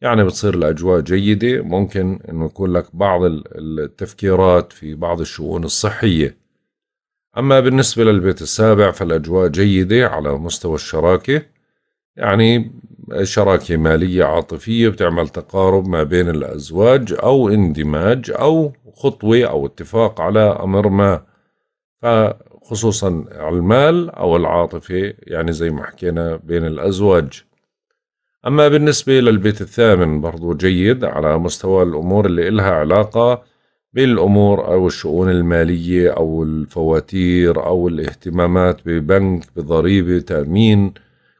Speaker 1: يعني بتصير الأجواء جيدة ممكن أنه يكون لك بعض التفكيرات في بعض الشؤون الصحية أما بالنسبة للبيت السابع فالأجواء جيدة على مستوى الشراكة يعني شراكة مالية عاطفية بتعمل تقارب ما بين الأزواج أو اندماج أو خطوة أو اتفاق على أمر ما فخصوصا المال أو العاطفة يعني زي ما حكينا بين الأزواج أما بالنسبة للبيت الثامن برضو جيد على مستوى الأمور اللي إلها علاقة بالامور او الشؤون الماليه او الفواتير او الاهتمامات ببنك بضريبه تامين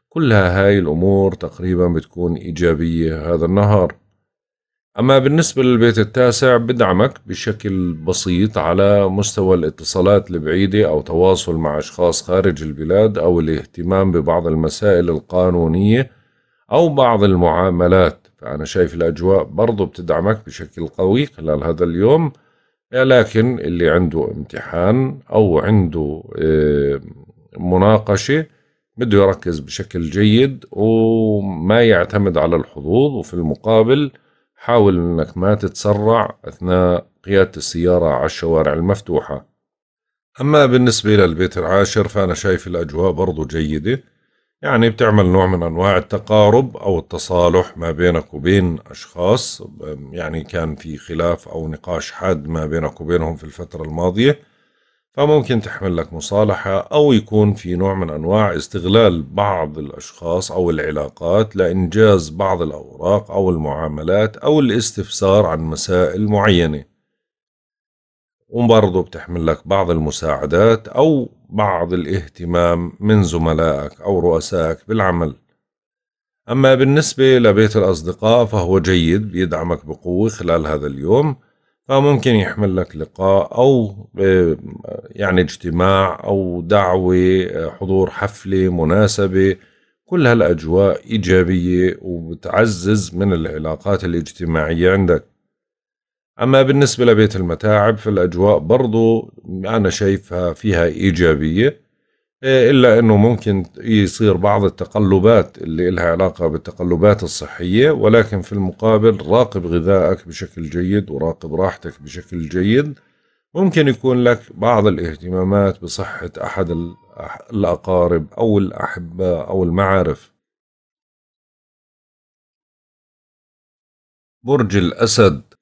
Speaker 1: كلها هاي الامور تقريبا بتكون ايجابيه هذا النهار اما بالنسبه للبيت التاسع بدعمك بشكل بسيط على مستوى الاتصالات البعيده او تواصل مع اشخاص خارج البلاد او الاهتمام ببعض المسائل القانونيه او بعض المعاملات فانا شايف الاجواء برضو بتدعمك بشكل قوي خلال هذا اليوم لكن اللي عنده امتحان او عنده آه، مناقشه بده يركز بشكل جيد وما يعتمد على الحظوظ وفي المقابل حاول انك ما تتسرع اثناء قياده السياره على الشوارع المفتوحه اما بالنسبه للبيت العاشر فانا شايف الاجواء برضو جيده يعني بتعمل نوع من انواع التقارب او التصالح ما بينك وبين اشخاص يعني كان في خلاف او نقاش حاد ما بينك وبينهم في الفتره الماضيه فممكن تحمل لك مصالحه او يكون في نوع من انواع استغلال بعض الاشخاص او العلاقات لانجاز بعض الاوراق او المعاملات او الاستفسار عن مسائل معينه وبرضه بتحمل لك بعض المساعدات او بعض الاهتمام من زملائك أو رؤسائك بالعمل أما بالنسبة لبيت الأصدقاء فهو جيد بيدعمك بقوة خلال هذا اليوم فممكن يحمل لك لقاء أو آه، يعني اجتماع أو دعوة آه، حضور حفلة مناسبة كل هالأجواء إيجابية وبتعزز من العلاقات الاجتماعية عندك أما بالنسبة لبيت المتاعب فالأجواء برضو أنا شايفها فيها إيجابية إيه، إلا أنه ممكن يصير بعض التقلبات اللي لها علاقة بالتقلبات الصحية ولكن في المقابل راقب غذائك بشكل جيد وراقب راحتك بشكل جيد ممكن يكون لك بعض الاهتمامات بصحة أحد
Speaker 2: الأقارب أو الأحباء أو المعارف برج الأسد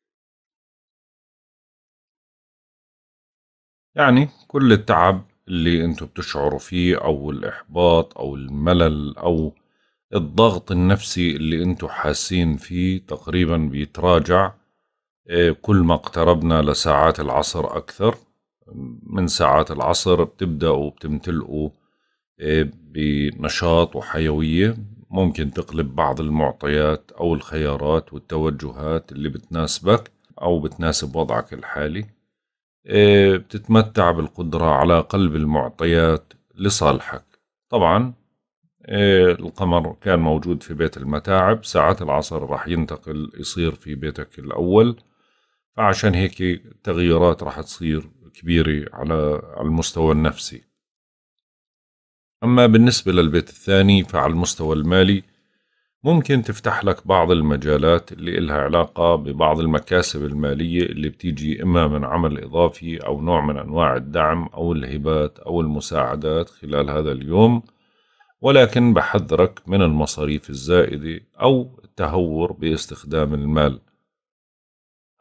Speaker 2: يعني كل التعب اللي انتوا
Speaker 1: بتشعروا فيه او الاحباط او الملل او الضغط النفسي اللي انتوا حاسين فيه تقريبا بيتراجع آه، كل ما اقتربنا لساعات العصر اكثر من ساعات العصر بتبدأوا وبتمتلئوا آه، بنشاط وحيوية ممكن تقلب بعض المعطيات أو الخيارات والتوجهات اللي بتناسبك أو بتناسب وضعك الحالي إيه، بتتمتع بالقدرة على قلب المعطيات لصالحك طبعا إيه، القمر كان موجود في بيت المتاعب ساعات العصر راح ينتقل يصير في بيتك الأول فعشان هيك تغييرات راح تصير كبيرة على المستوى النفسي أما بالنسبة للبيت الثاني فعلى المستوى المالي ممكن تفتح لك بعض المجالات اللي إلها علاقة ببعض المكاسب المالية اللي بتيجي إما من عمل إضافي أو نوع من أنواع الدعم أو الهبات أو المساعدات خلال هذا اليوم ولكن بحذرك من المصاريف الزائدة أو التهور باستخدام المال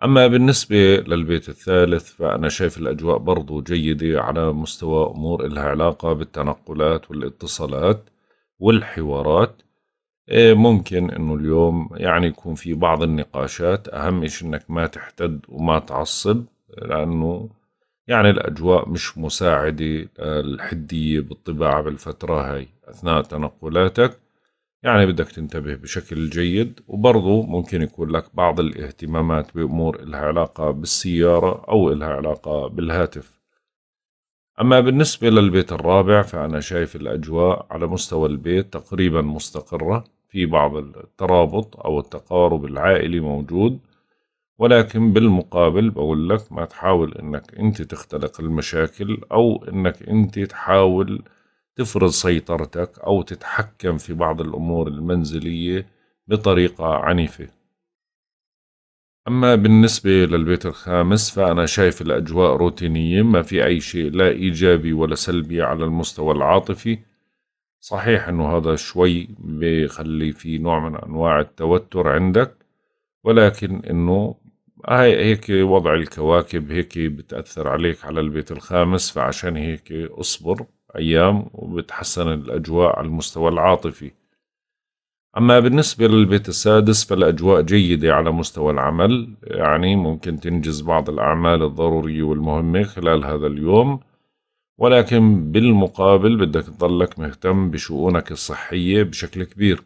Speaker 1: أما بالنسبة للبيت الثالث فأنا شايف الأجواء برضو جيدة على مستوى أمور إلها علاقة بالتنقلات والاتصالات والحوارات إيه، ممكن انه اليوم يعني يكون في بعض النقاشات اهم شيء انك ما تحتد وما تعصب لانه يعني الاجواء مش مساعده الحديه بالطباعه بالفتره هاي اثناء تنقلاتك يعني بدك تنتبه بشكل جيد وبرضه ممكن يكون لك بعض الاهتمامات بأمور إلها علاقة بالسيارة أو إلها علاقة بالهاتف أما بالنسبة للبيت الرابع فأنا شايف الأجواء على مستوى البيت تقريبا مستقرة في بعض الترابط أو التقارب العائلي موجود ولكن بالمقابل بقول لك ما تحاول إنك أنت تختلق المشاكل أو إنك أنت تحاول تفرض سيطرتك أو تتحكم في بعض الأمور المنزلية بطريقة عنيفة أما بالنسبة للبيت الخامس فأنا شايف الأجواء روتينية ما في أي شيء لا إيجابي ولا سلبي على المستوى العاطفي صحيح أنه هذا شوي بيخلي في نوع من أنواع التوتر عندك ولكن أنه هاي هيك وضع الكواكب هيك بتأثر عليك على البيت الخامس فعشان هيك أصبر أيام وبتحسن الأجواء على المستوى العاطفي أما بالنسبة للبيت السادس فالأجواء جيدة على مستوى العمل يعني ممكن تنجز بعض الأعمال الضرورية والمهمة خلال هذا اليوم ولكن بالمقابل بدك تظلك مهتم بشؤونك الصحية بشكل كبير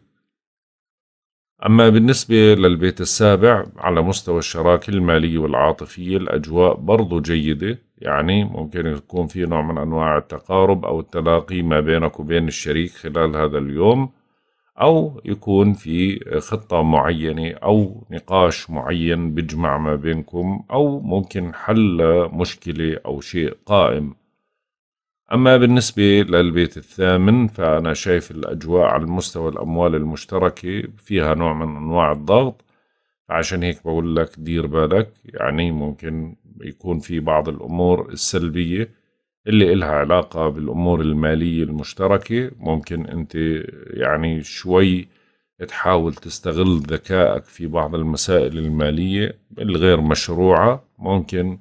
Speaker 1: أما بالنسبة للبيت السابع على مستوى الشراكة المالية والعاطفية الأجواء برضو جيدة يعني ممكن يكون في نوع من أنواع التقارب أو التلاقي ما بينك وبين الشريك خلال هذا اليوم أو يكون في خطة معينة أو نقاش معين بيجمع ما بينكم أو ممكن حل مشكلة أو شيء قائم أما بالنسبة للبيت الثامن فأنا شايف الأجواء على المستوى الأموال المشتركة فيها نوع من أنواع الضغط عشان هيك بقول لك دير بالك يعني ممكن يكون في بعض الأمور السلبية اللي إلها علاقة بالأمور المالية المشتركة ممكن أنت يعني شوي تحاول تستغل ذكائك في بعض المسائل المالية الغير مشروعة ممكن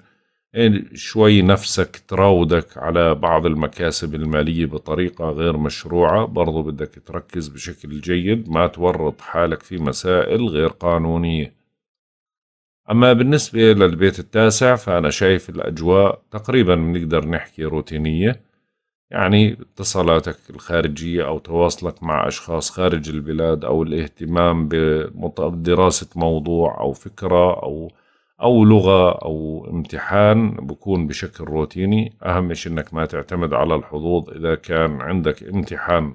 Speaker 1: شوي نفسك تراودك على بعض المكاسب المالية بطريقة غير مشروعة برضو بدك تركز بشكل جيد ما تورط حالك في مسائل غير قانونية أما بالنسبة للبيت التاسع فأنا شايف الأجواء تقريبا بنقدر نحكي روتينية يعني اتصالاتك الخارجية أو تواصلك مع أشخاص خارج البلاد أو الاهتمام بدراسة موضوع أو فكرة أو أو لغة أو امتحان بكون بشكل روتيني أهم شيء أنك ما تعتمد على الحظوظ إذا كان عندك امتحان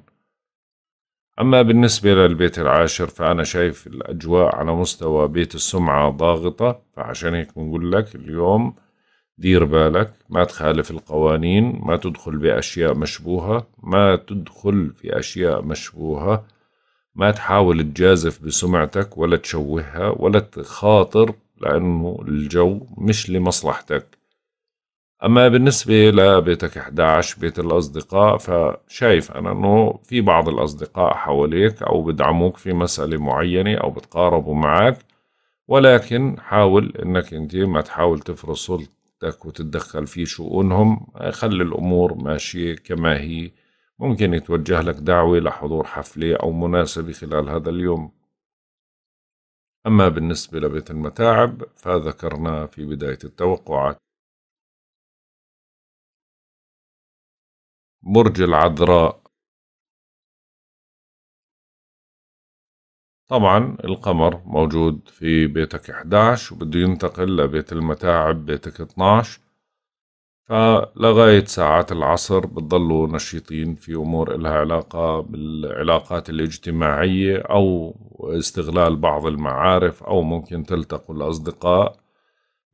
Speaker 1: أما بالنسبة للبيت العاشر فأنا شايف الأجواء على مستوى بيت السمعة ضاغطة فعشان هيك بنقول لك اليوم دير بالك ما تخالف القوانين ما تدخل بأشياء مشبوهة ما تدخل في أشياء مشبوهة ما تحاول تجازف بسمعتك ولا تشوهها ولا تخاطر لأنه الجو مش لمصلحتك أما بالنسبة لبيتك 11 بيت الأصدقاء فشايف أنا أنه في بعض الأصدقاء حواليك أو بدعموك في مسألة معينة أو بتقاربوا معك ولكن حاول أنك أنت ما تحاول تفرض سلطتك وتتدخل في شؤونهم خلي الأمور ماشية كما هي ممكن يتوجه لك دعوة لحضور حفلة أو مناسبة خلال هذا اليوم
Speaker 2: أما بالنسبة لبيت المتاعب فذكرناه في بداية التوقعات برج العذراء طبعا القمر موجود في بيتك 11 وبده ينتقل لبيت المتاعب
Speaker 1: بيتك 12 فلغاية ساعات العصر بتضلوا نشيطين في أمور إلها علاقة بالعلاقات الاجتماعية أو استغلال بعض المعارف أو ممكن تلتقوا الأصدقاء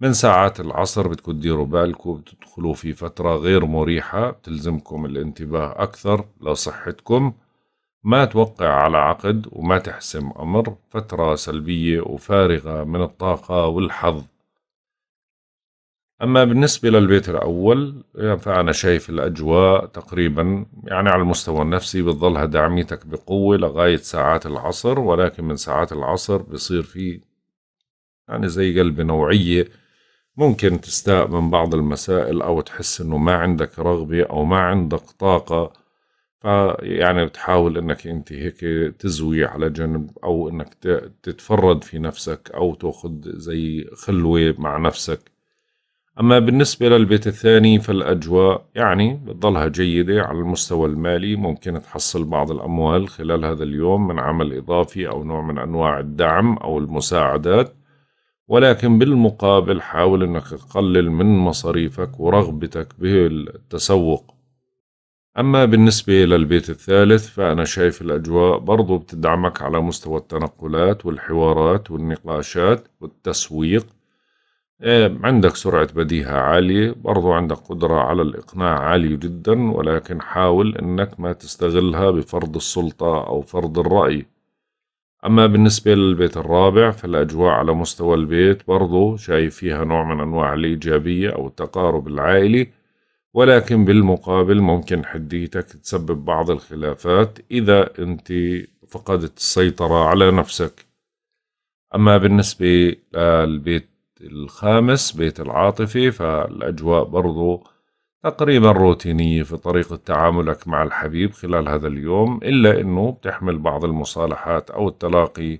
Speaker 1: من ساعات العصر بتكون تديروا بالكم بتدخلوا في فترة غير مريحة بتلزمكم الانتباه أكثر لصحتكم ما توقع على عقد وما تحسم أمر فترة سلبية وفارغة من الطاقة والحظ أما بالنسبة للبيت الأول فأنا شايف الأجواء تقريبا يعني على المستوى النفسي بتظلها دعميتك بقوة لغاية ساعات العصر ولكن من ساعات العصر بصير في يعني زي قلب نوعية ممكن تستاء من بعض المسائل أو تحس إنه ما عندك رغبة أو ما عندك طاقة فيعني بتحاول إنك أنت هيك تزوي على جنب أو إنك تتفرد في نفسك أو تأخذ زي خلوة مع نفسك أما بالنسبة للبيت الثاني فالأجواء يعني بتضلها جيدة على المستوى المالي ممكن تحصل بعض الأموال خلال هذا اليوم من عمل إضافي أو نوع من أنواع الدعم أو المساعدات ولكن بالمقابل حاول انك تقلل من مصاريفك ورغبتك بالتسوق اما بالنسبة للبيت الثالث فانا شايف الاجواء برضو بتدعمك على مستوى التنقلات والحوارات والنقاشات والتسويق آه، عندك سرعة بديهة عالية برضو عندك قدرة على الإقناع عالية جدا ولكن حاول أنك ما تستغلها بفرض السلطة أو فرض الرأي أما بالنسبة للبيت الرابع فالأجواء على مستوى البيت برضو شايف فيها نوع من أنواع الإيجابية أو التقارب العائلي ولكن بالمقابل ممكن حديتك تسبب بعض الخلافات إذا أنت فقدت السيطرة على نفسك أما بالنسبة للبيت الخامس بيت العاطفي فالأجواء برضو تقريبا روتينية في طريقة تعاملك مع الحبيب خلال هذا اليوم إلا أنه بتحمل بعض المصالحات أو التلاقي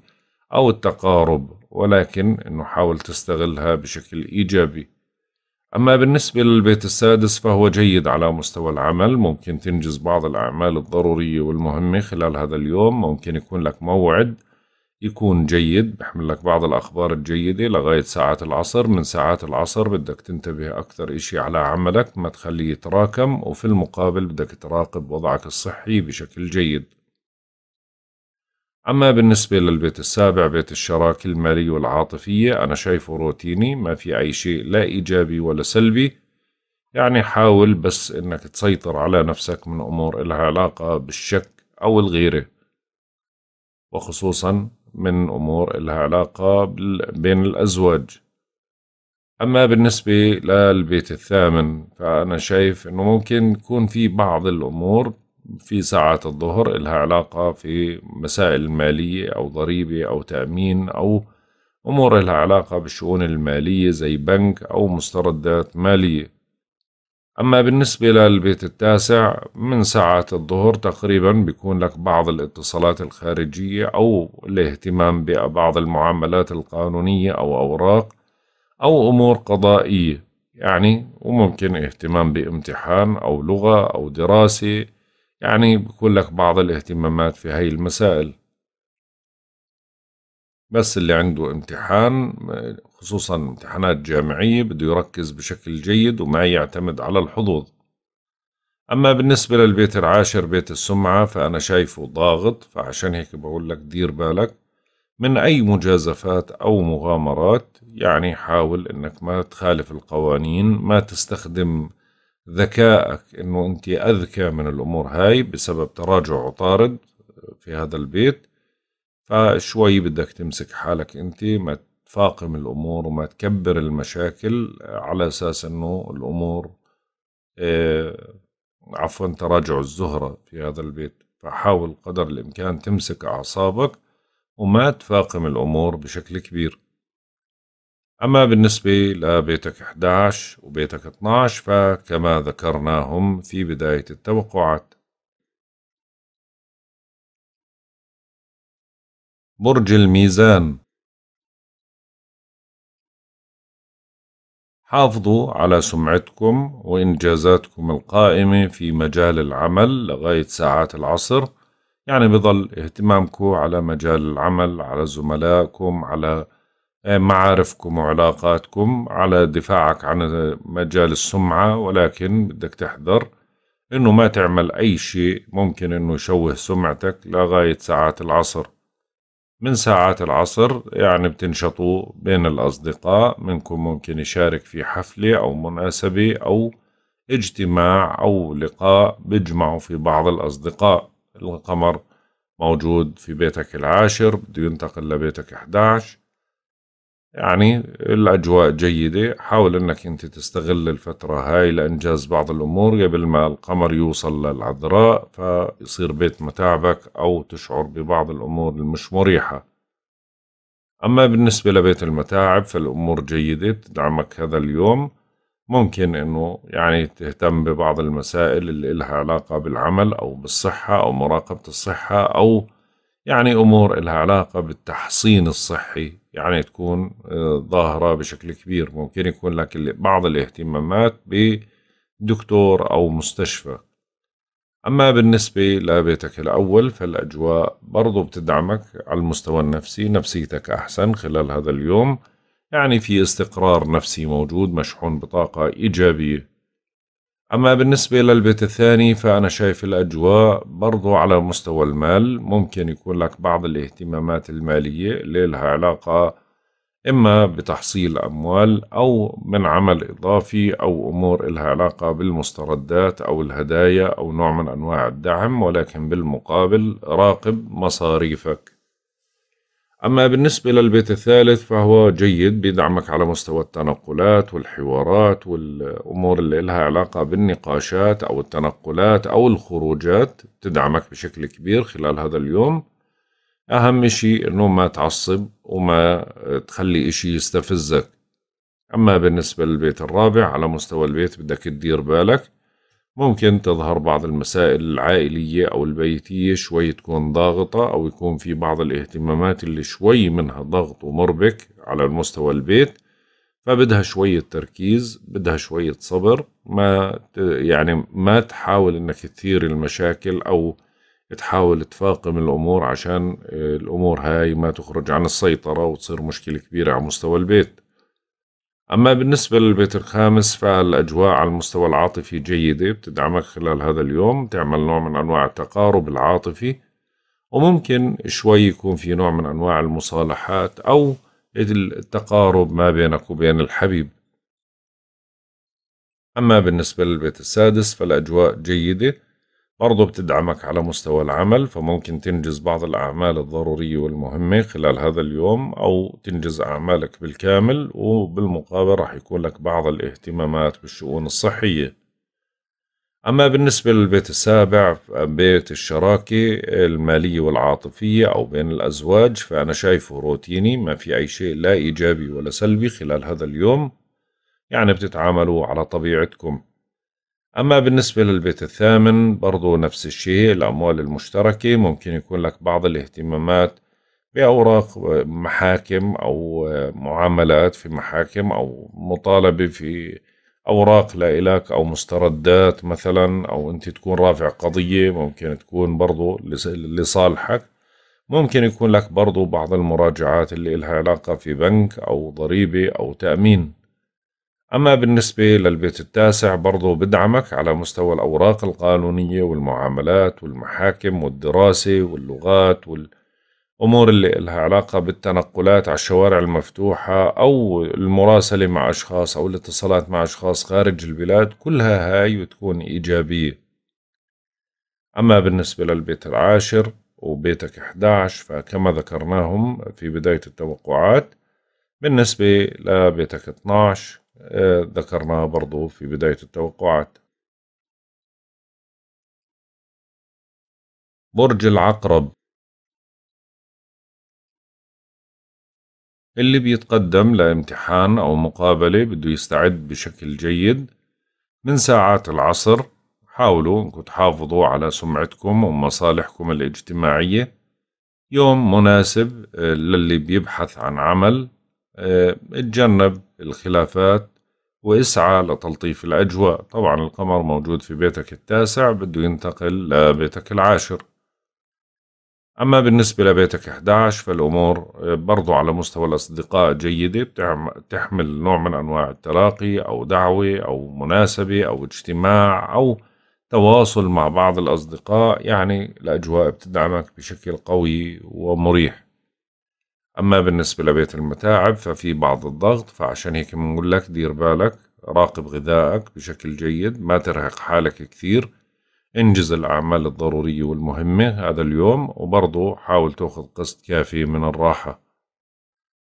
Speaker 1: أو التقارب ولكن أنه حاول تستغلها بشكل إيجابي أما بالنسبة للبيت السادس فهو جيد على مستوى العمل ممكن تنجز بعض الأعمال الضرورية والمهمة خلال هذا اليوم ممكن يكون لك موعد يكون جيد بحمل لك بعض الأخبار الجيدة لغاية ساعات العصر من ساعات العصر بدك تنتبه أكثر إشي على عملك ما تخليه يتراكم وفي المقابل بدك تراقب وضعك الصحي بشكل جيد أما بالنسبة للبيت السابع بيت الشراكة المالية والعاطفية أنا شايفه روتيني ما في أي شيء لا إيجابي ولا سلبي يعني حاول بس إنك تسيطر على نفسك من أمور إلها علاقة بالشك أو الغيرة وخصوصا من أمور لها علاقة بين الأزواج أما بالنسبة للبيت الثامن فأنا شايف أنه ممكن يكون في بعض الأمور في ساعات الظهر لها علاقة في مسائل مالية أو ضريبة أو تأمين أو أمور لها علاقة بالشؤون المالية زي بنك أو مستردات مالية أما بالنسبة للبيت التاسع من ساعات الظهر تقريبا بيكون لك بعض الاتصالات الخارجية أو الاهتمام ببعض المعاملات القانونية أو أوراق أو أمور قضائية يعني وممكن اهتمام بامتحان أو لغة أو دراسة يعني بيكون لك بعض الاهتمامات في هاي المسائل بس اللي عنده امتحان خصوصا امتحانات جامعية بده يركز بشكل جيد وما يعتمد على الحظوظ أما بالنسبة للبيت العاشر بيت السمعة فأنا شايفه ضاغط فعشان هيك بقول لك دير بالك من أي مجازفات أو مغامرات يعني حاول إنك ما تخالف القوانين ما تستخدم ذكائك إنه أنت أذكى من الأمور هاي بسبب تراجع عطارد في هذا البيت فشوي بدك تمسك حالك أنت ما تفاقم الامور وما تكبر المشاكل على اساس انه الامور آه، عفوا تراجع الزهره في هذا البيت فحاول قدر الامكان تمسك اعصابك وما تفاقم الامور بشكل كبير أما بالنسبة لبيتك
Speaker 2: 11 وبيتك 12 فكما ذكرناهم في بداية التوقعات برج الميزان حافظوا على سمعتكم وإنجازاتكم القائمة في مجال العمل
Speaker 1: لغاية ساعات العصر يعني بظل اهتمامكم على مجال العمل على زملائكم على آه، معارفكم وعلاقاتكم على دفاعك عن آه، مجال السمعة ولكن بدك تحذر انه ما تعمل اي شيء ممكن انه يشوه سمعتك لغاية ساعات العصر من ساعات العصر يعني بتنشطوا بين الأصدقاء منكم ممكن يشارك في حفلة أو مناسبة أو اجتماع أو لقاء بيجمعوا في بعض الأصدقاء القمر موجود في بيتك العاشر بده ينتقل لبيتك 11 يعني الأجواء جيدة حاول أنك أنت تستغل الفترة هاي لإنجاز بعض الأمور قبل ما القمر يوصل للعذراء فيصير بيت متاعبك أو تشعر ببعض الأمور المش مريحة أما بالنسبة لبيت المتاعب فالأمور جيدة تدعمك هذا اليوم ممكن أنه يعني تهتم ببعض المسائل اللي إلها علاقة بالعمل أو بالصحة أو مراقبة الصحة أو يعني أمور لها علاقة بالتحصين الصحي يعني تكون آه، ظاهرة بشكل كبير ممكن يكون لك بعض الاهتمامات بدكتور أو مستشفى أما بالنسبة لبيتك الأول فالأجواء برضو بتدعمك على المستوى النفسي نفسيتك أحسن خلال هذا اليوم يعني في استقرار نفسي موجود مشحون بطاقة إيجابية أما بالنسبة للبيت الثاني فأنا شايف الأجواء برضو على مستوى المال ممكن يكون لك بعض الاهتمامات المالية اللي لها علاقة إما بتحصيل أموال أو من عمل إضافي أو أمور لها علاقة بالمستردات أو الهدايا أو نوع من أنواع الدعم ولكن بالمقابل راقب مصاريفك أما بالنسبة للبيت الثالث فهو جيد بيدعمك على مستوى التنقلات والحوارات والأمور اللي لها علاقة بالنقاشات أو التنقلات أو الخروجات بتدعمك بشكل كبير خلال هذا اليوم أهم شيء أنه ما تعصب وما تخلي إشي يستفزك أما بالنسبة للبيت الرابع على مستوى البيت بدك تدير بالك ممكن تظهر بعض المسائل العائلية أو البيتية شوي تكون ضاغطة أو يكون في بعض الاهتمامات اللي شوي منها ضغط ومربك على المستوى البيت فبدها شوية تركيز بدها شوية صبر ما يعني ما تحاول انك تثير المشاكل او تحاول تفاقم الامور عشان آه، الامور هاي ما تخرج عن السيطرة وتصير مشكلة كبيرة على مستوى البيت أما بالنسبة للبيت الخامس فالأجواء على المستوى العاطفي جيدة بتدعمك خلال هذا اليوم تعمل نوع من أنواع التقارب العاطفي وممكن شوي يكون في نوع من أنواع المصالحات أو التقارب ما بينك وبين الحبيب أما بالنسبة للبيت السادس فالأجواء جيدة برضه بتدعمك على مستوى العمل فممكن تنجز بعض الأعمال الضرورية والمهمة خلال هذا اليوم أو تنجز أعمالك بالكامل وبالمقابل راح يكون لك بعض الاهتمامات بالشؤون الصحية أما بالنسبة للبيت السابع بيت الشراكة المالية والعاطفية أو بين الأزواج فأنا شايفه روتيني ما في أي شيء لا إيجابي ولا سلبي خلال هذا اليوم يعني بتتعاملوا على طبيعتكم أما بالنسبة للبيت الثامن برضو نفس الشيء الأموال المشتركة ممكن يكون لك بعض الاهتمامات بأوراق محاكم أو آه، معاملات في محاكم أو مطالبة في أوراق لإلك أو مستردات مثلا أو أنت تكون رافع قضية ممكن تكون برضو لصالحك ممكن يكون لك برضو بعض المراجعات اللي إلها علاقة في بنك أو ضريبة أو تأمين أما بالنسبة للبيت التاسع برضو بدعمك على مستوى الأوراق القانونية والمعاملات والمحاكم والدراسة واللغات والأمور اللي لها علاقة بالتنقلات على الشوارع المفتوحة أو المراسلة مع أشخاص أو الاتصالات مع أشخاص خارج البلاد كلها هاي وتكون إيجابية أما بالنسبة للبيت العاشر وبيتك 11 فكما ذكرناهم في بداية التوقعات بالنسبة لبيتك 12 آه،
Speaker 2: ذكرناها برضو في بداية التوقعات برج العقرب اللي بيتقدم لامتحان أو مقابلة بده يستعد
Speaker 1: بشكل جيد من ساعات العصر حاولوا أنكم تحافظوا على سمعتكم ومصالحكم الاجتماعية يوم مناسب آه، للي بيبحث عن عمل آه، اتجنب الخلافات ويسعى لتلطيف الأجواء طبعا القمر موجود في بيتك التاسع بده ينتقل لبيتك العاشر أما بالنسبة لبيتك 11 فالأمور برضو على مستوى الأصدقاء جيدة بتحمل نوع من أنواع التلاقي أو دعوة أو مناسبة أو اجتماع أو تواصل مع بعض الأصدقاء يعني الأجواء بتدعمك بشكل قوي ومريح أما بالنسبة لبيت المتاعب ففي بعض الضغط فعشان هيك بنقول لك دير بالك راقب غذائك بشكل جيد ما ترهق حالك كثير انجز الأعمال الضرورية والمهمة هذا اليوم وبرضه حاول تأخذ قسط كافي من الراحة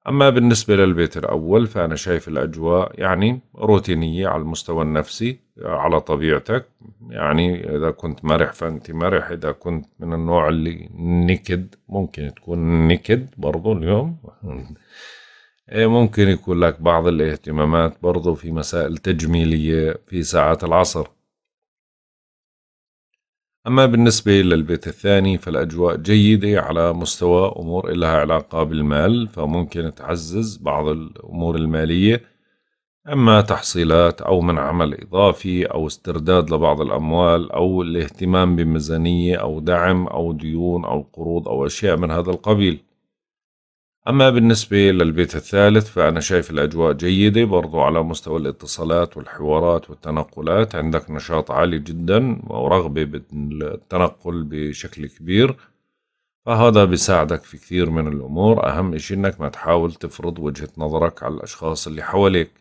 Speaker 1: أما بالنسبة للبيت الأول فأنا شايف الأجواء يعني روتينية على المستوى النفسي على طبيعتك يعني إذا كنت مرح فأنت مرح إذا كنت من النوع اللي نكد ممكن تكون نكد برضو اليوم إيه، ممكن يكون لك بعض الاهتمامات برضو في مسائل تجميلية في ساعات العصر أما بالنسبة للبيت الثاني فالأجواء جيدة على مستوى أمور إلها علاقة بالمال فممكن تعزز بعض الأمور المالية أما تحصيلات أو من عمل إضافي أو استرداد لبعض الأموال أو الاهتمام بميزانية أو دعم أو ديون أو قروض أو أشياء من هذا القبيل أما بالنسبة للبيت الثالث فأنا شايف الأجواء جيدة برضو على مستوى الاتصالات والحوارات والتنقلات عندك نشاط عالي جدا ورغبة بالتنقل بشكل كبير فهذا بيساعدك في كثير من الأمور أهم إشي أنك ما تحاول تفرض وجهة نظرك على الأشخاص اللي حواليك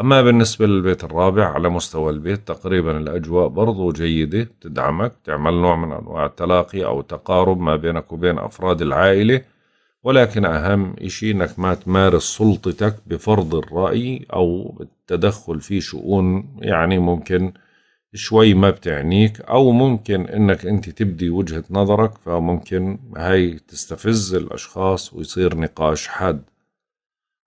Speaker 1: أما بالنسبة للبيت الرابع على مستوى البيت تقريبا الأجواء برضو جيدة تدعمك تعمل نوع من أنواع التلاقي أو تقارب ما بينك وبين أفراد العائلة ولكن أهم إشي إنك ما تمارس سلطتك بفرض الرأي أو التدخل في شؤون يعني ممكن شوي ما بتعنيك أو ممكن إنك أنت تبدي وجهة نظرك فممكن هاي تستفز الأشخاص ويصير نقاش حاد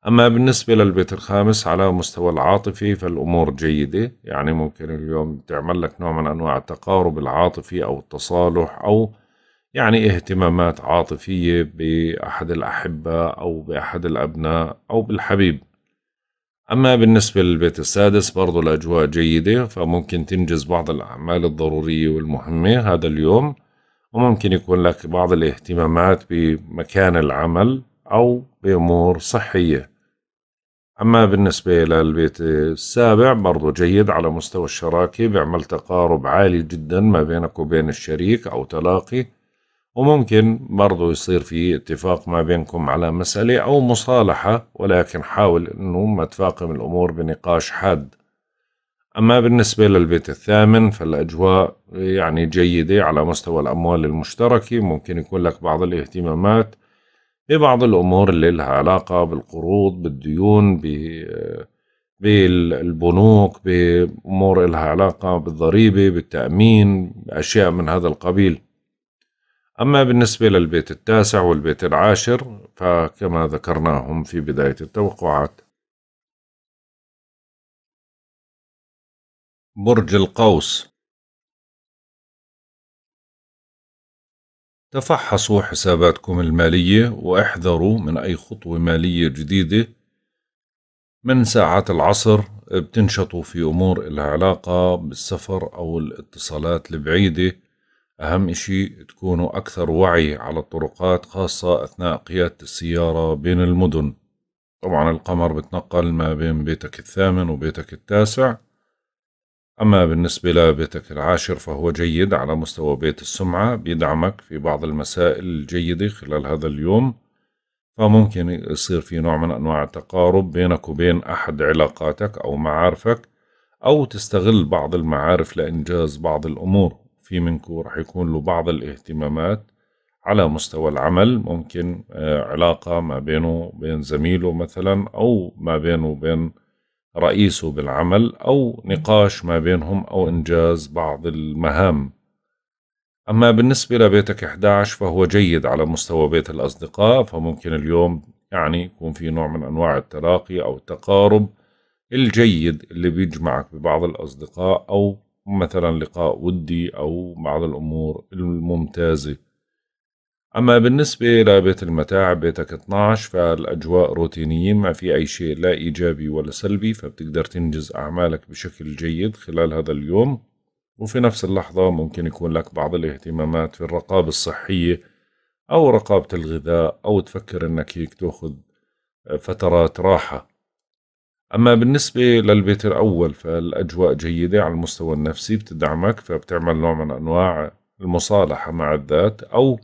Speaker 1: أما بالنسبة للبيت الخامس على مستوى العاطفي فالأمور جيدة يعني ممكن اليوم تعمل لك نوع من أنواع التقارب العاطفي أو التصالح أو يعني اهتمامات عاطفية بأحد الأحبة أو بأحد الأبناء أو بالحبيب أما بالنسبة للبيت السادس برضو الأجواء جيدة فممكن تنجز بعض الأعمال الضرورية والمهمة هذا اليوم وممكن يكون لك بعض الاهتمامات بمكان العمل أو بأمور صحية أما بالنسبة للبيت السابع برضو جيد على مستوى الشراكة بيعمل تقارب عالي جدا ما بينك وبين الشريك أو تلاقي وممكن برضو يصير في اتفاق ما بينكم على مسألة أو مصالحة ولكن حاول أنه ما تفاقم الأمور بنقاش حاد أما بالنسبة للبيت الثامن فالأجواء يعني جيدة على مستوى الأموال المشتركة ممكن يكون لك بعض الاهتمامات ببعض الأمور اللي لها علاقة بالقروض بالديون بالبنوك بأمور لها علاقة بالضريبة بالتأمين أشياء من هذا القبيل أما بالنسبة للبيت التاسع والبيت العاشر
Speaker 2: فكما ذكرناهم في بداية التوقعات برج القوس تفحصوا حساباتكم المالية واحذروا
Speaker 1: من أي خطوة مالية جديدة من ساعات العصر بتنشطوا في أمور إلها علاقة بالسفر أو الاتصالات البعيدة أهم إشي تكونوا أكثر وعي على الطرقات خاصة أثناء قيادة السيارة بين المدن طبعا القمر بتنقل ما بين بيتك الثامن وبيتك التاسع أما بالنسبة لبيتك العاشر فهو جيد على مستوى بيت السمعة بيدعمك في بعض المسائل الجيدة خلال هذا اليوم فممكن يصير في نوع من أنواع التقارب بينك وبين أحد علاقاتك أو معارفك أو تستغل بعض المعارف لإنجاز بعض الأمور في منكو رح يكون له بعض الاهتمامات على مستوى العمل ممكن آه، علاقة ما بينه وبين زميله مثلا أو ما بينه وبين رئيسه بالعمل أو نقاش ما بينهم أو إنجاز بعض المهام أما بالنسبة لبيتك 11 فهو جيد على مستوى بيت الأصدقاء فممكن اليوم يعني يكون في نوع من أنواع التلاقي أو التقارب الجيد اللي بيجمعك ببعض الأصدقاء أو مثلا لقاء ودي أو بعض الأمور الممتازة أما بالنسبة لبيت المتاعب بيتك 12 فالأجواء روتينيين ما في أي شيء لا إيجابي ولا سلبي فبتقدر تنجز أعمالك بشكل جيد خلال هذا اليوم وفي نفس اللحظة ممكن يكون لك بعض الاهتمامات في الرقابة الصحية أو رقابة الغذاء أو تفكر أنك هيك تأخذ آه، فترات راحة أما بالنسبة للبيت الأول فالأجواء جيدة على المستوى النفسي بتدعمك فبتعمل نوع من أنواع المصالحة مع الذات أو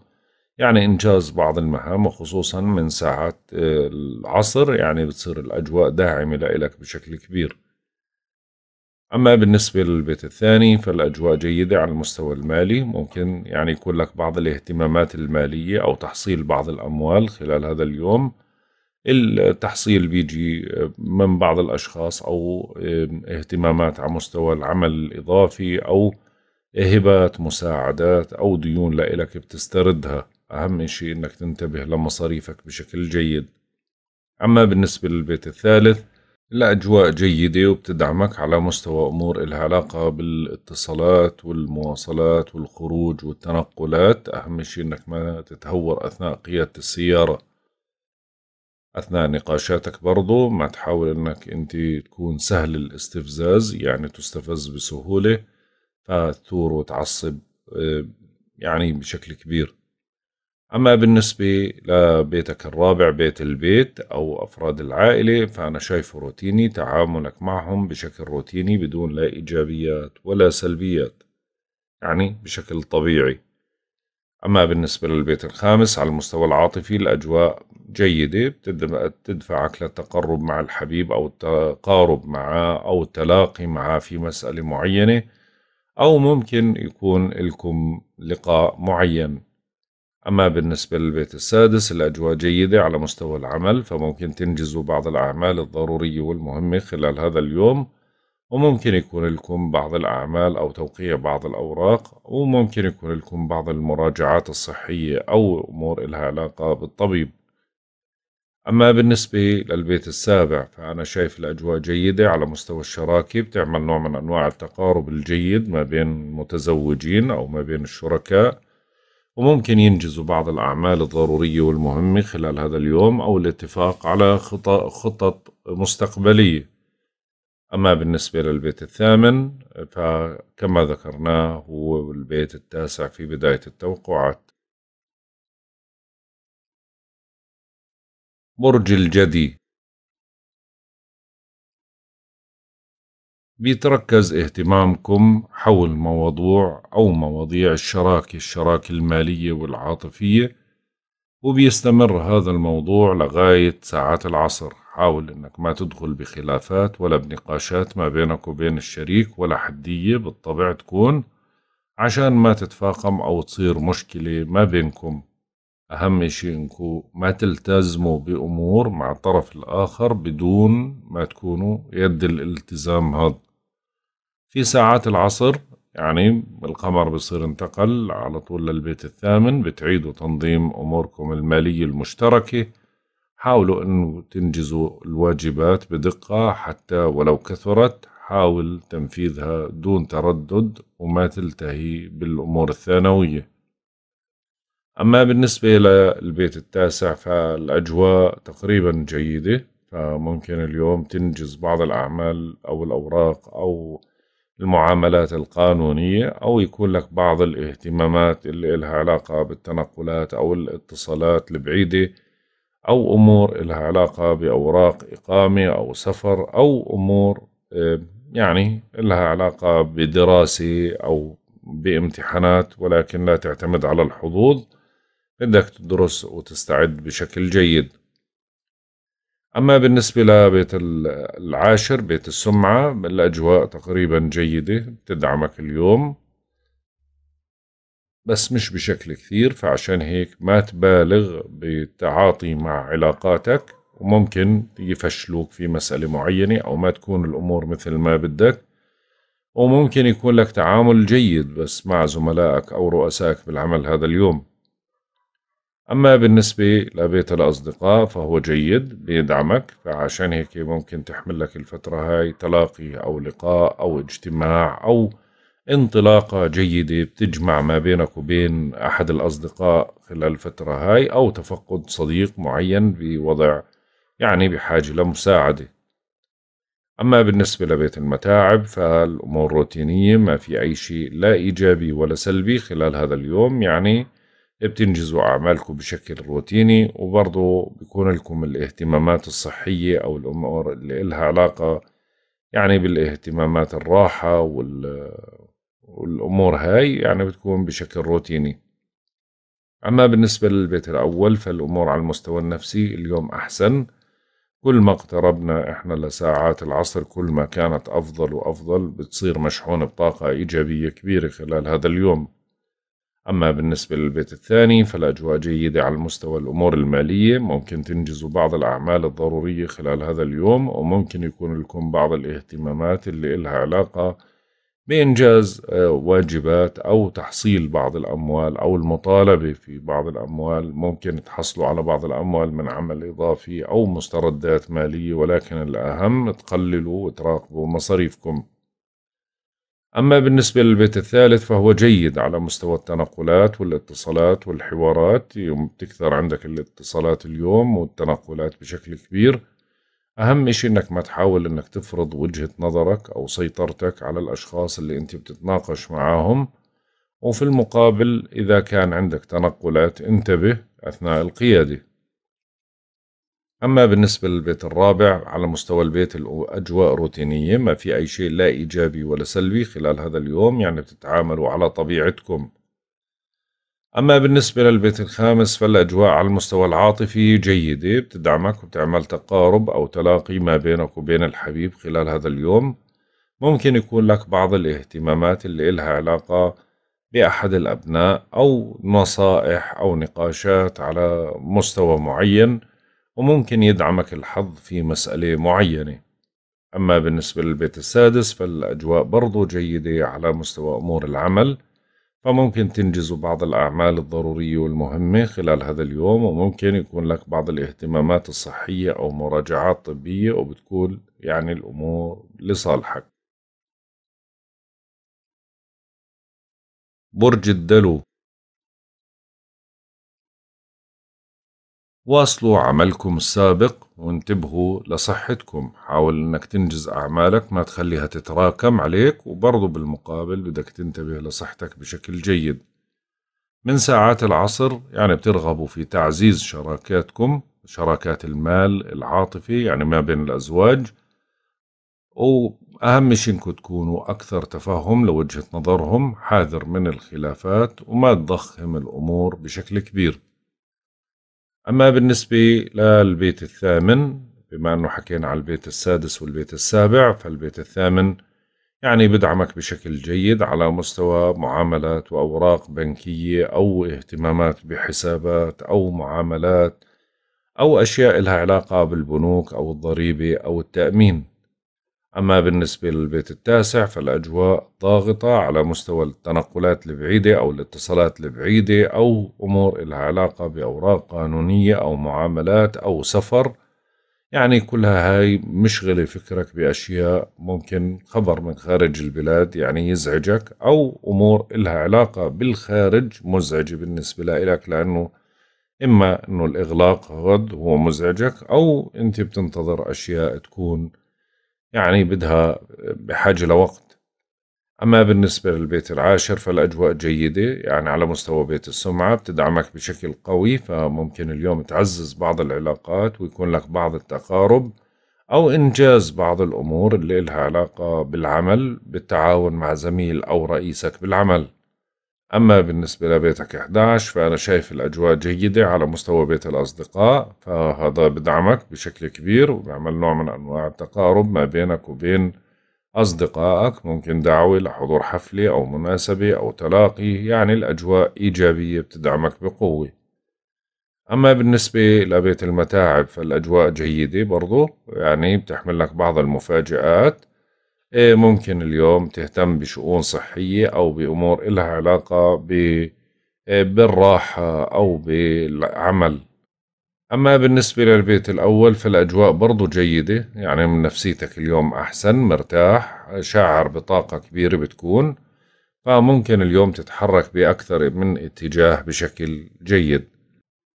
Speaker 1: يعني إنجاز بعض المهام وخصوصا من ساعات آه، العصر يعني بتصير الأجواء داعمة لإلك بشكل كبير أما بالنسبة للبيت الثاني فالأجواء جيدة على المستوى المالي ممكن يعني يكون لك بعض الاهتمامات المالية أو تحصيل بعض الأموال خلال هذا اليوم التحصيل بيجي آه، من بعض الأشخاص أو اهتمامات على مستوى العمل الإضافي أو هبات مساعدات أو ديون لإلك بتستردها أهم شيء أنك تنتبه لمصاريفك بشكل جيد أما بالنسبة للبيت الثالث الأجواء جيدة وبتدعمك على مستوى أمور إلها علاقة بالاتصالات والمواصلات والخروج والتنقلات أهم شيء أنك ما تتهور أثناء قيادة السيارة أثناء نقاشاتك برضو ما تحاول أنك أنت تكون سهل الاستفزاز يعني تستفز بسهولة فتثور وتعصب آه، يعني بشكل كبير أما بالنسبة لبيتك الرابع بيت البيت أو أفراد العائلة فأنا شايفه روتيني تعاملك معهم بشكل روتيني بدون لا إيجابيات ولا سلبيات يعني بشكل طبيعي أما بالنسبة للبيت الخامس على المستوى العاطفي الأجواء جيدة بتدفعك للتقرب مع الحبيب أو التقارب معه أو التلاقي معه في مسألة معينة أو ممكن يكون لكم لقاء معين أما بالنسبة للبيت السادس الأجواء جيدة على مستوى العمل فممكن تنجزوا بعض الأعمال الضرورية والمهمة خلال هذا اليوم وممكن يكون لكم بعض الأعمال أو توقيع بعض الأوراق وممكن يكون لكم بعض المراجعات الصحية أو أمور إلها علاقة بالطبيب أما بالنسبة للبيت السابع فأنا شايف الأجواء جيدة على مستوى الشراكة بتعمل نوع من أنواع التقارب الجيد ما بين المتزوجين أو ما بين الشركاء وممكن ينجزوا بعض الأعمال الضرورية والمهمة خلال هذا اليوم أو الاتفاق على خطط مستقبلية أما بالنسبة للبيت الثامن فكما ذكرناه هو البيت التاسع
Speaker 2: في بداية التوقعات برج الجدي بيتركز اهتمامكم حول موضوع أو مواضيع
Speaker 1: الشراكة الشراكة المالية والعاطفية وبيستمر هذا الموضوع لغاية ساعات العصر حاول أنك ما تدخل بخلافات ولا بنقاشات ما بينك وبين الشريك ولا حدية بالطبع تكون عشان ما تتفاقم أو تصير مشكلة ما بينكم أهم شيء إنكم ما تلتزموا بأمور مع الطرف الآخر بدون ما تكونوا يد الالتزام هذا في ساعات العصر يعني القمر بصير انتقل على طول للبيت الثامن بتعيدوا تنظيم أموركم المالية المشتركة حاولوا أن تنجزوا الواجبات بدقة حتى ولو كثرت حاول تنفيذها دون تردد وما تلتهي بالأمور الثانوية أما بالنسبة للبيت التاسع فالأجواء تقريبا جيدة فممكن اليوم تنجز بعض الأعمال أو الأوراق أو المعاملات القانونية أو يكون لك بعض الاهتمامات اللي إلها علاقة بالتنقلات أو الاتصالات البعيدة أو أمور إلها علاقة بأوراق إقامة أو سفر أو أمور يعني إلها علاقة بدراسة أو بامتحانات ولكن لا تعتمد على الحظوظ بدك تدرس وتستعد بشكل جيد أما بالنسبة لبيت العاشر بيت السمعة الأجواء تقريبا جيدة بتدعمك اليوم بس مش بشكل كثير فعشان هيك ما تبالغ بالتعاطي مع علاقاتك وممكن يفشلوك في مسألة معينة أو ما تكون الأمور مثل ما بدك وممكن يكون لك تعامل جيد بس مع زملائك أو رؤسائك بالعمل هذا اليوم أما بالنسبة لبيت الأصدقاء فهو جيد بيدعمك فعشان هيك ممكن تحمل لك الفترة هاي تلاقي أو لقاء أو اجتماع أو انطلاقة جيدة بتجمع ما بينك وبين أحد الأصدقاء خلال الفترة هاي أو تفقد صديق معين بوضع يعني بحاجة لمساعدة أما بالنسبة لبيت المتاعب فالأمور روتينية ما في أي شيء لا إيجابي ولا سلبي خلال هذا اليوم يعني بتنجزوا أعمالكم بشكل روتيني وبرضو بيكون لكم الاهتمامات الصحية أو الأمور اللي إلها علاقة يعني بالاهتمامات الراحة وال... والأمور هاي يعني بتكون بشكل روتيني أما بالنسبة للبيت الأول فالأمور على المستوى النفسي اليوم أحسن كل ما اقتربنا إحنا لساعات العصر كل ما كانت أفضل وأفضل بتصير مشحونة بطاقة إيجابية كبيرة خلال هذا اليوم أما بالنسبة للبيت الثاني فالأجواء جيدة على مستوى الأمور المالية ممكن تنجزوا بعض الأعمال الضرورية خلال هذا اليوم وممكن يكون لكم بعض الاهتمامات اللي إلها علاقة بإنجاز آه، واجبات أو تحصيل بعض الأموال أو المطالبة في بعض الأموال ممكن تحصلوا على بعض الأموال من عمل إضافي أو مستردات مالية ولكن الأهم تقللوا وتراقبوا مصاريفكم أما بالنسبة للبيت الثالث فهو جيد على مستوى التنقلات والاتصالات والحوارات يوم تكثر عندك الاتصالات اليوم والتنقلات بشكل كبير أهم إشي إنك ما تحاول إنك تفرض وجهة نظرك أو سيطرتك على الأشخاص اللي أنت بتتناقش معاهم وفي المقابل إذا كان عندك تنقلات انتبه أثناء القيادة أما بالنسبة للبيت الرابع على مستوى البيت الأجواء روتينية ما في أي شيء لا إيجابي ولا سلبي خلال هذا اليوم يعني بتتعاملوا على طبيعتكم أما بالنسبة للبيت الخامس فالأجواء على المستوى العاطفي جيدة بتدعمك وبتعمل تقارب أو تلاقي ما بينك وبين الحبيب خلال هذا اليوم ممكن يكون لك بعض الاهتمامات اللي إلها علاقة بأحد الأبناء أو نصائح أو نقاشات على مستوى معين وممكن يدعمك الحظ في مسألة معينة أما بالنسبة للبيت السادس فالأجواء برضو جيدة على مستوى أمور العمل فممكن تنجزوا بعض الأعمال الضرورية والمهمة خلال هذا اليوم وممكن يكون لك بعض الاهتمامات
Speaker 2: الصحية أو مراجعات طبية وبتكون يعني الأمور لصالحك برج الدلو واصلوا عملكم السابق وانتبهوا لصحتكم حاول انك تنجز اعمالك ما تخليها
Speaker 1: تتراكم عليك وبرضه بالمقابل بدك تنتبه لصحتك بشكل جيد من ساعات العصر يعني بترغبوا في تعزيز شراكاتكم شراكات المال العاطفي يعني ما بين الأزواج وأهم شيء إنكم تكونوا أكثر تفاهم لوجهة نظرهم حاذر من الخلافات وما تضخم الأمور بشكل كبير أما بالنسبة للبيت الثامن بما أنه حكينا على البيت السادس والبيت السابع فالبيت الثامن يعني بدعمك بشكل جيد على مستوى معاملات وأوراق بنكية أو اهتمامات بحسابات أو معاملات أو أشياء لها علاقة بالبنوك أو الضريبة أو التأمين أما بالنسبة للبيت التاسع فالأجواء ضاغطة على مستوى التنقلات البعيدة أو الاتصالات البعيدة أو أمور إلها علاقة بأوراق قانونية أو معاملات أو سفر يعني كلها هاي مشغلة فكرك بأشياء ممكن خبر من خارج البلاد يعني يزعجك أو أمور إلها علاقة بالخارج مزعجة بالنسبة لإلك لأنه إما أنه الإغلاق غد هو مزعجك أو أنت بتنتظر أشياء تكون يعني بدها بحاجة لوقت أما بالنسبة للبيت العاشر فالأجواء جيدة يعني على مستوى بيت السمعة بتدعمك بشكل قوي فممكن اليوم تعزز بعض العلاقات ويكون لك بعض التقارب أو إنجاز بعض الأمور اللي لها علاقة بالعمل بالتعاون مع زميل أو رئيسك بالعمل أما بالنسبة لبيتك 11 فأنا شايف الأجواء جيدة على مستوى بيت الأصدقاء فهذا بدعمك بشكل كبير وبعمل نوع من أنواع التقارب ما بينك وبين أصدقائك ممكن دعوة لحضور حفلة أو مناسبة أو تلاقي يعني الأجواء إيجابية بتدعمك بقوة أما بالنسبة لبيت المتاعب فالأجواء جيدة برضو يعني بتحمل لك بعض المفاجآت إيه ممكن اليوم تهتم بشؤون صحية أو بأمور إلها علاقة إيه بالراحة أو بالعمل أما بالنسبة للبيت الأول فالأجواء برضو جيدة يعني من نفسيتك اليوم أحسن مرتاح شاعر بطاقة كبيرة بتكون فممكن اليوم تتحرك بأكثر من اتجاه بشكل جيد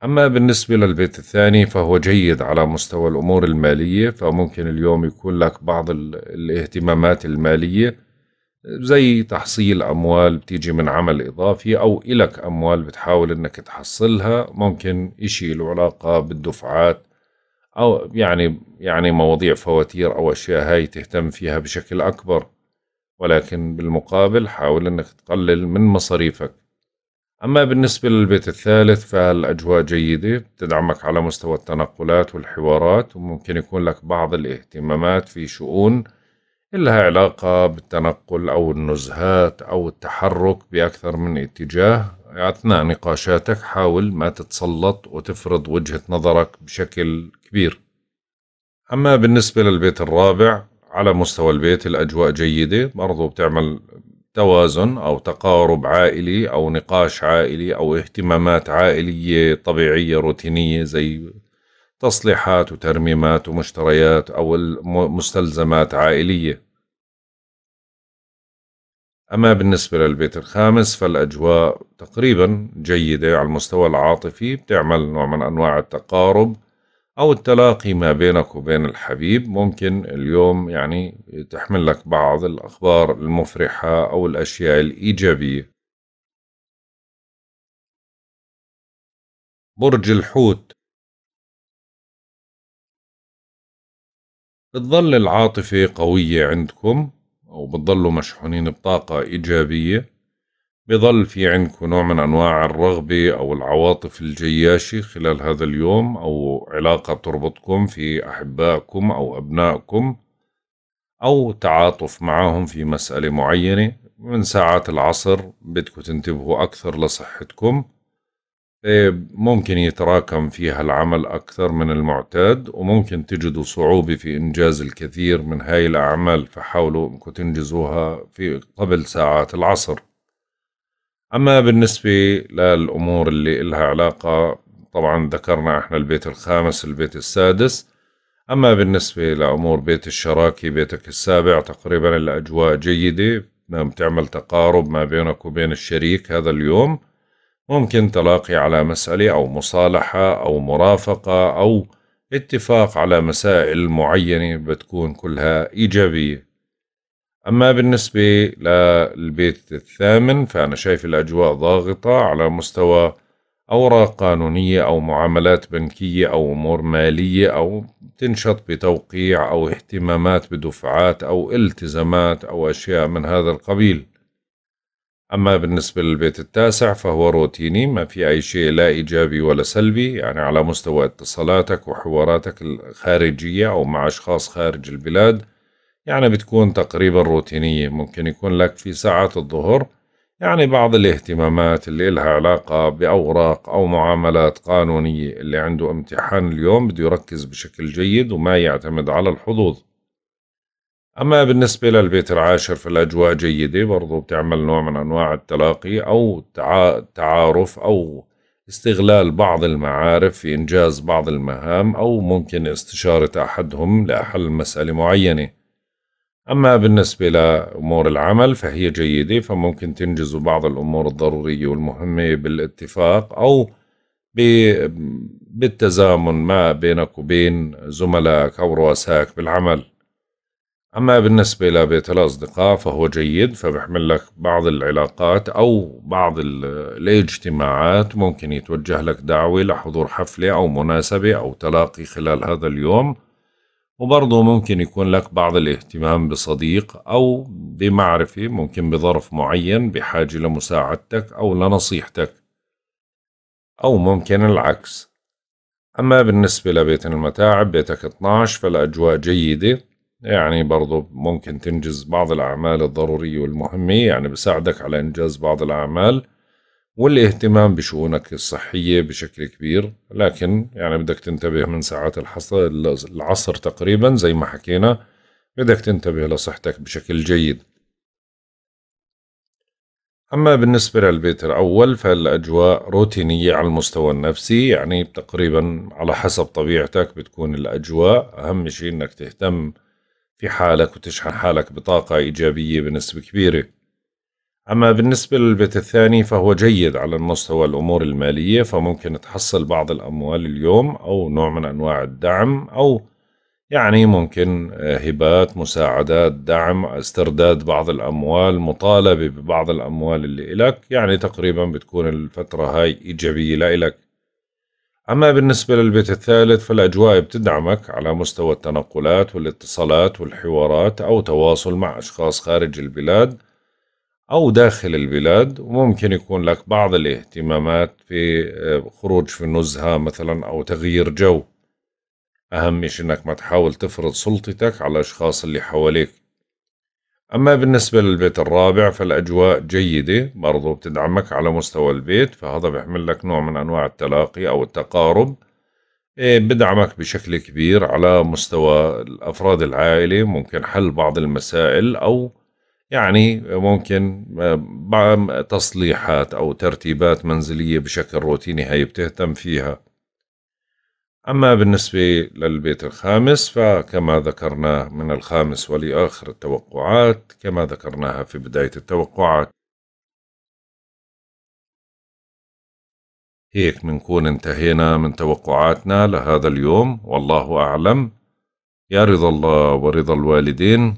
Speaker 1: أما بالنسبة للبيت الثاني فهو جيد على مستوى الأمور المالية فممكن اليوم يكون لك بعض الاهتمامات المالية زي تحصيل أموال بتيجي من عمل إضافي أو إلك أموال بتحاول إنك تحصلها ممكن إشي له علاقة بالدفعات أو يعني يعني مواضيع فواتير أو أشياء هاي تهتم فيها بشكل أكبر ولكن بالمقابل حاول إنك تقلل من مصاريفك أما بالنسبة للبيت الثالث فالأجواء جيدة بتدعمك على مستوى التنقلات والحوارات وممكن يكون لك بعض الاهتمامات في شؤون إلها علاقة بالتنقل أو النزهات أو التحرك بأكثر من اتجاه أثناء نقاشاتك حاول ما تتسلط وتفرض وجهة نظرك بشكل كبير أما بالنسبة للبيت الرابع على مستوى البيت الأجواء جيدة برضو بتعمل توازن أو تقارب عائلي أو نقاش عائلي أو اهتمامات عائلية طبيعية روتينية زي تصليحات وترميمات ومشتريات أو مستلزمات عائلية أما بالنسبة للبيت الخامس فالأجواء تقريبا جيدة على المستوى العاطفي بتعمل نوع من أنواع التقارب أو التلاقي ما بينك وبين الحبيب ممكن اليوم يعني تحمل لك
Speaker 2: بعض الأخبار المفرحة أو الأشياء الإيجابية برج الحوت بتظل العاطفة قوية عندكم
Speaker 1: أو بتظلوا مشحونين بطاقة إيجابية بظل في عندكم نوع من أنواع الرغبة أو العواطف الجياشة خلال هذا اليوم أو علاقة تربطكم في أحبائكم أو أبنائكم أو تعاطف معهم في مسألة معينة من ساعات العصر بدكم تنتبهوا أكثر لصحتكم إيه، ممكن يتراكم فيها العمل أكثر من المعتاد وممكن تجدوا صعوبة في إنجاز الكثير من هاي الأعمال فحاولوا أنكم تنجزوها في قبل ساعات العصر أما بالنسبة للأمور اللي إلها علاقة طبعا ذكرنا إحنا البيت الخامس البيت السادس أما بالنسبة لأمور بيت الشراكة بيتك السابع تقريبا الأجواء جيدة بتعمل نعم، تقارب ما بينك وبين الشريك هذا اليوم ممكن تلاقي على مسألة أو مصالحة أو مرافقة أو اتفاق على مسائل معينة بتكون كلها إيجابية أما بالنسبة للبيت الثامن فأنا شايف الأجواء ضاغطة على مستوى أوراق قانونية أو معاملات بنكية أو أمور مالية أو تنشط بتوقيع أو اهتمامات بدفعات أو التزامات أو أشياء من هذا القبيل أما بالنسبة للبيت التاسع فهو روتيني ما في أي شيء لا إيجابي ولا سلبي يعني على مستوى اتصالاتك وحواراتك الخارجية أو مع أشخاص خارج البلاد يعني بتكون تقريبا روتينية ممكن يكون لك في ساعات الظهر يعني بعض الاهتمامات اللي إلها علاقة بأوراق أو معاملات قانونية اللي عنده امتحان اليوم بده يركز بشكل جيد وما يعتمد على الحظوظ أما بالنسبة للبيت العاشر فالأجواء جيدة برضو بتعمل نوع من أنواع التلاقي أو التعارف أو استغلال بعض المعارف في إنجاز بعض المهام أو ممكن استشارة أحدهم لحل مسألة معينة أما بالنسبة لأمور العمل فهي جيدة فممكن تنجزوا بعض الأمور الضرورية والمهمة بالاتفاق أو بالتزامن ما بينك وبين زملائك أو رؤسائك بالعمل أما بالنسبة لبيت الأصدقاء فهو جيد فبحمل لك بعض العلاقات أو بعض الاجتماعات ممكن يتوجه لك دعوة لحضور حفلة أو مناسبة أو تلاقي خلال هذا اليوم وبرضه ممكن يكون لك بعض الاهتمام بصديق أو بمعرفة ممكن بظرف معين بحاجة لمساعدتك أو لنصيحتك أو ممكن العكس أما بالنسبة لبيت المتاعب بيتك 12 فالأجواء جيدة يعني برضو ممكن تنجز بعض الأعمال الضرورية والمهمة يعني بساعدك على إنجاز بعض الأعمال والاهتمام بشؤونك الصحية بشكل كبير لكن يعني بدك تنتبه من ساعات العصر تقريبا زي ما حكينا بدك تنتبه لصحتك بشكل جيد أما بالنسبة للبيت الأول فالأجواء روتينية على المستوى النفسي يعني تقريبا على حسب طبيعتك بتكون الأجواء أهم شيء أنك تهتم في حالك وتشحن حالك بطاقة إيجابية بنسبة كبيرة أما بالنسبة للبيت الثاني فهو جيد على المستوى الأمور المالية فممكن تحصل بعض الأموال اليوم أو نوع من أنواع الدعم أو يعني ممكن آه، هبات مساعدات دعم استرداد بعض الأموال مطالبة ببعض الأموال اللي إلك يعني تقريبا بتكون الفترة هاي إيجابية لإلك أما بالنسبة للبيت الثالث فالأجواء بتدعمك على مستوى التنقلات والاتصالات والحوارات أو تواصل مع أشخاص خارج البلاد أو داخل البلاد وممكن يكون لك بعض الاهتمامات في آه، خروج في النزهة مثلا أو تغيير جو أهم إشي إنك ما تحاول تفرض سلطتك على الأشخاص اللي حواليك أما بالنسبة للبيت الرابع فالأجواء جيدة برضو بتدعمك على مستوى البيت فهذا بيحمل لك نوع من أنواع التلاقي أو التقارب إيه، بدعمك بشكل كبير على مستوى الأفراد العائلة ممكن حل بعض المسائل أو يعني ممكن آه، تصليحات أو ترتيبات منزلية بشكل روتيني هي بتهتم فيها أما بالنسبة للبيت الخامس فكما ذكرناه من الخامس ولآخر التوقعات
Speaker 2: كما ذكرناها في بداية التوقعات هيك منكون انتهينا من توقعاتنا لهذا اليوم
Speaker 1: والله أعلم يا رضا الله ورضا الوالدين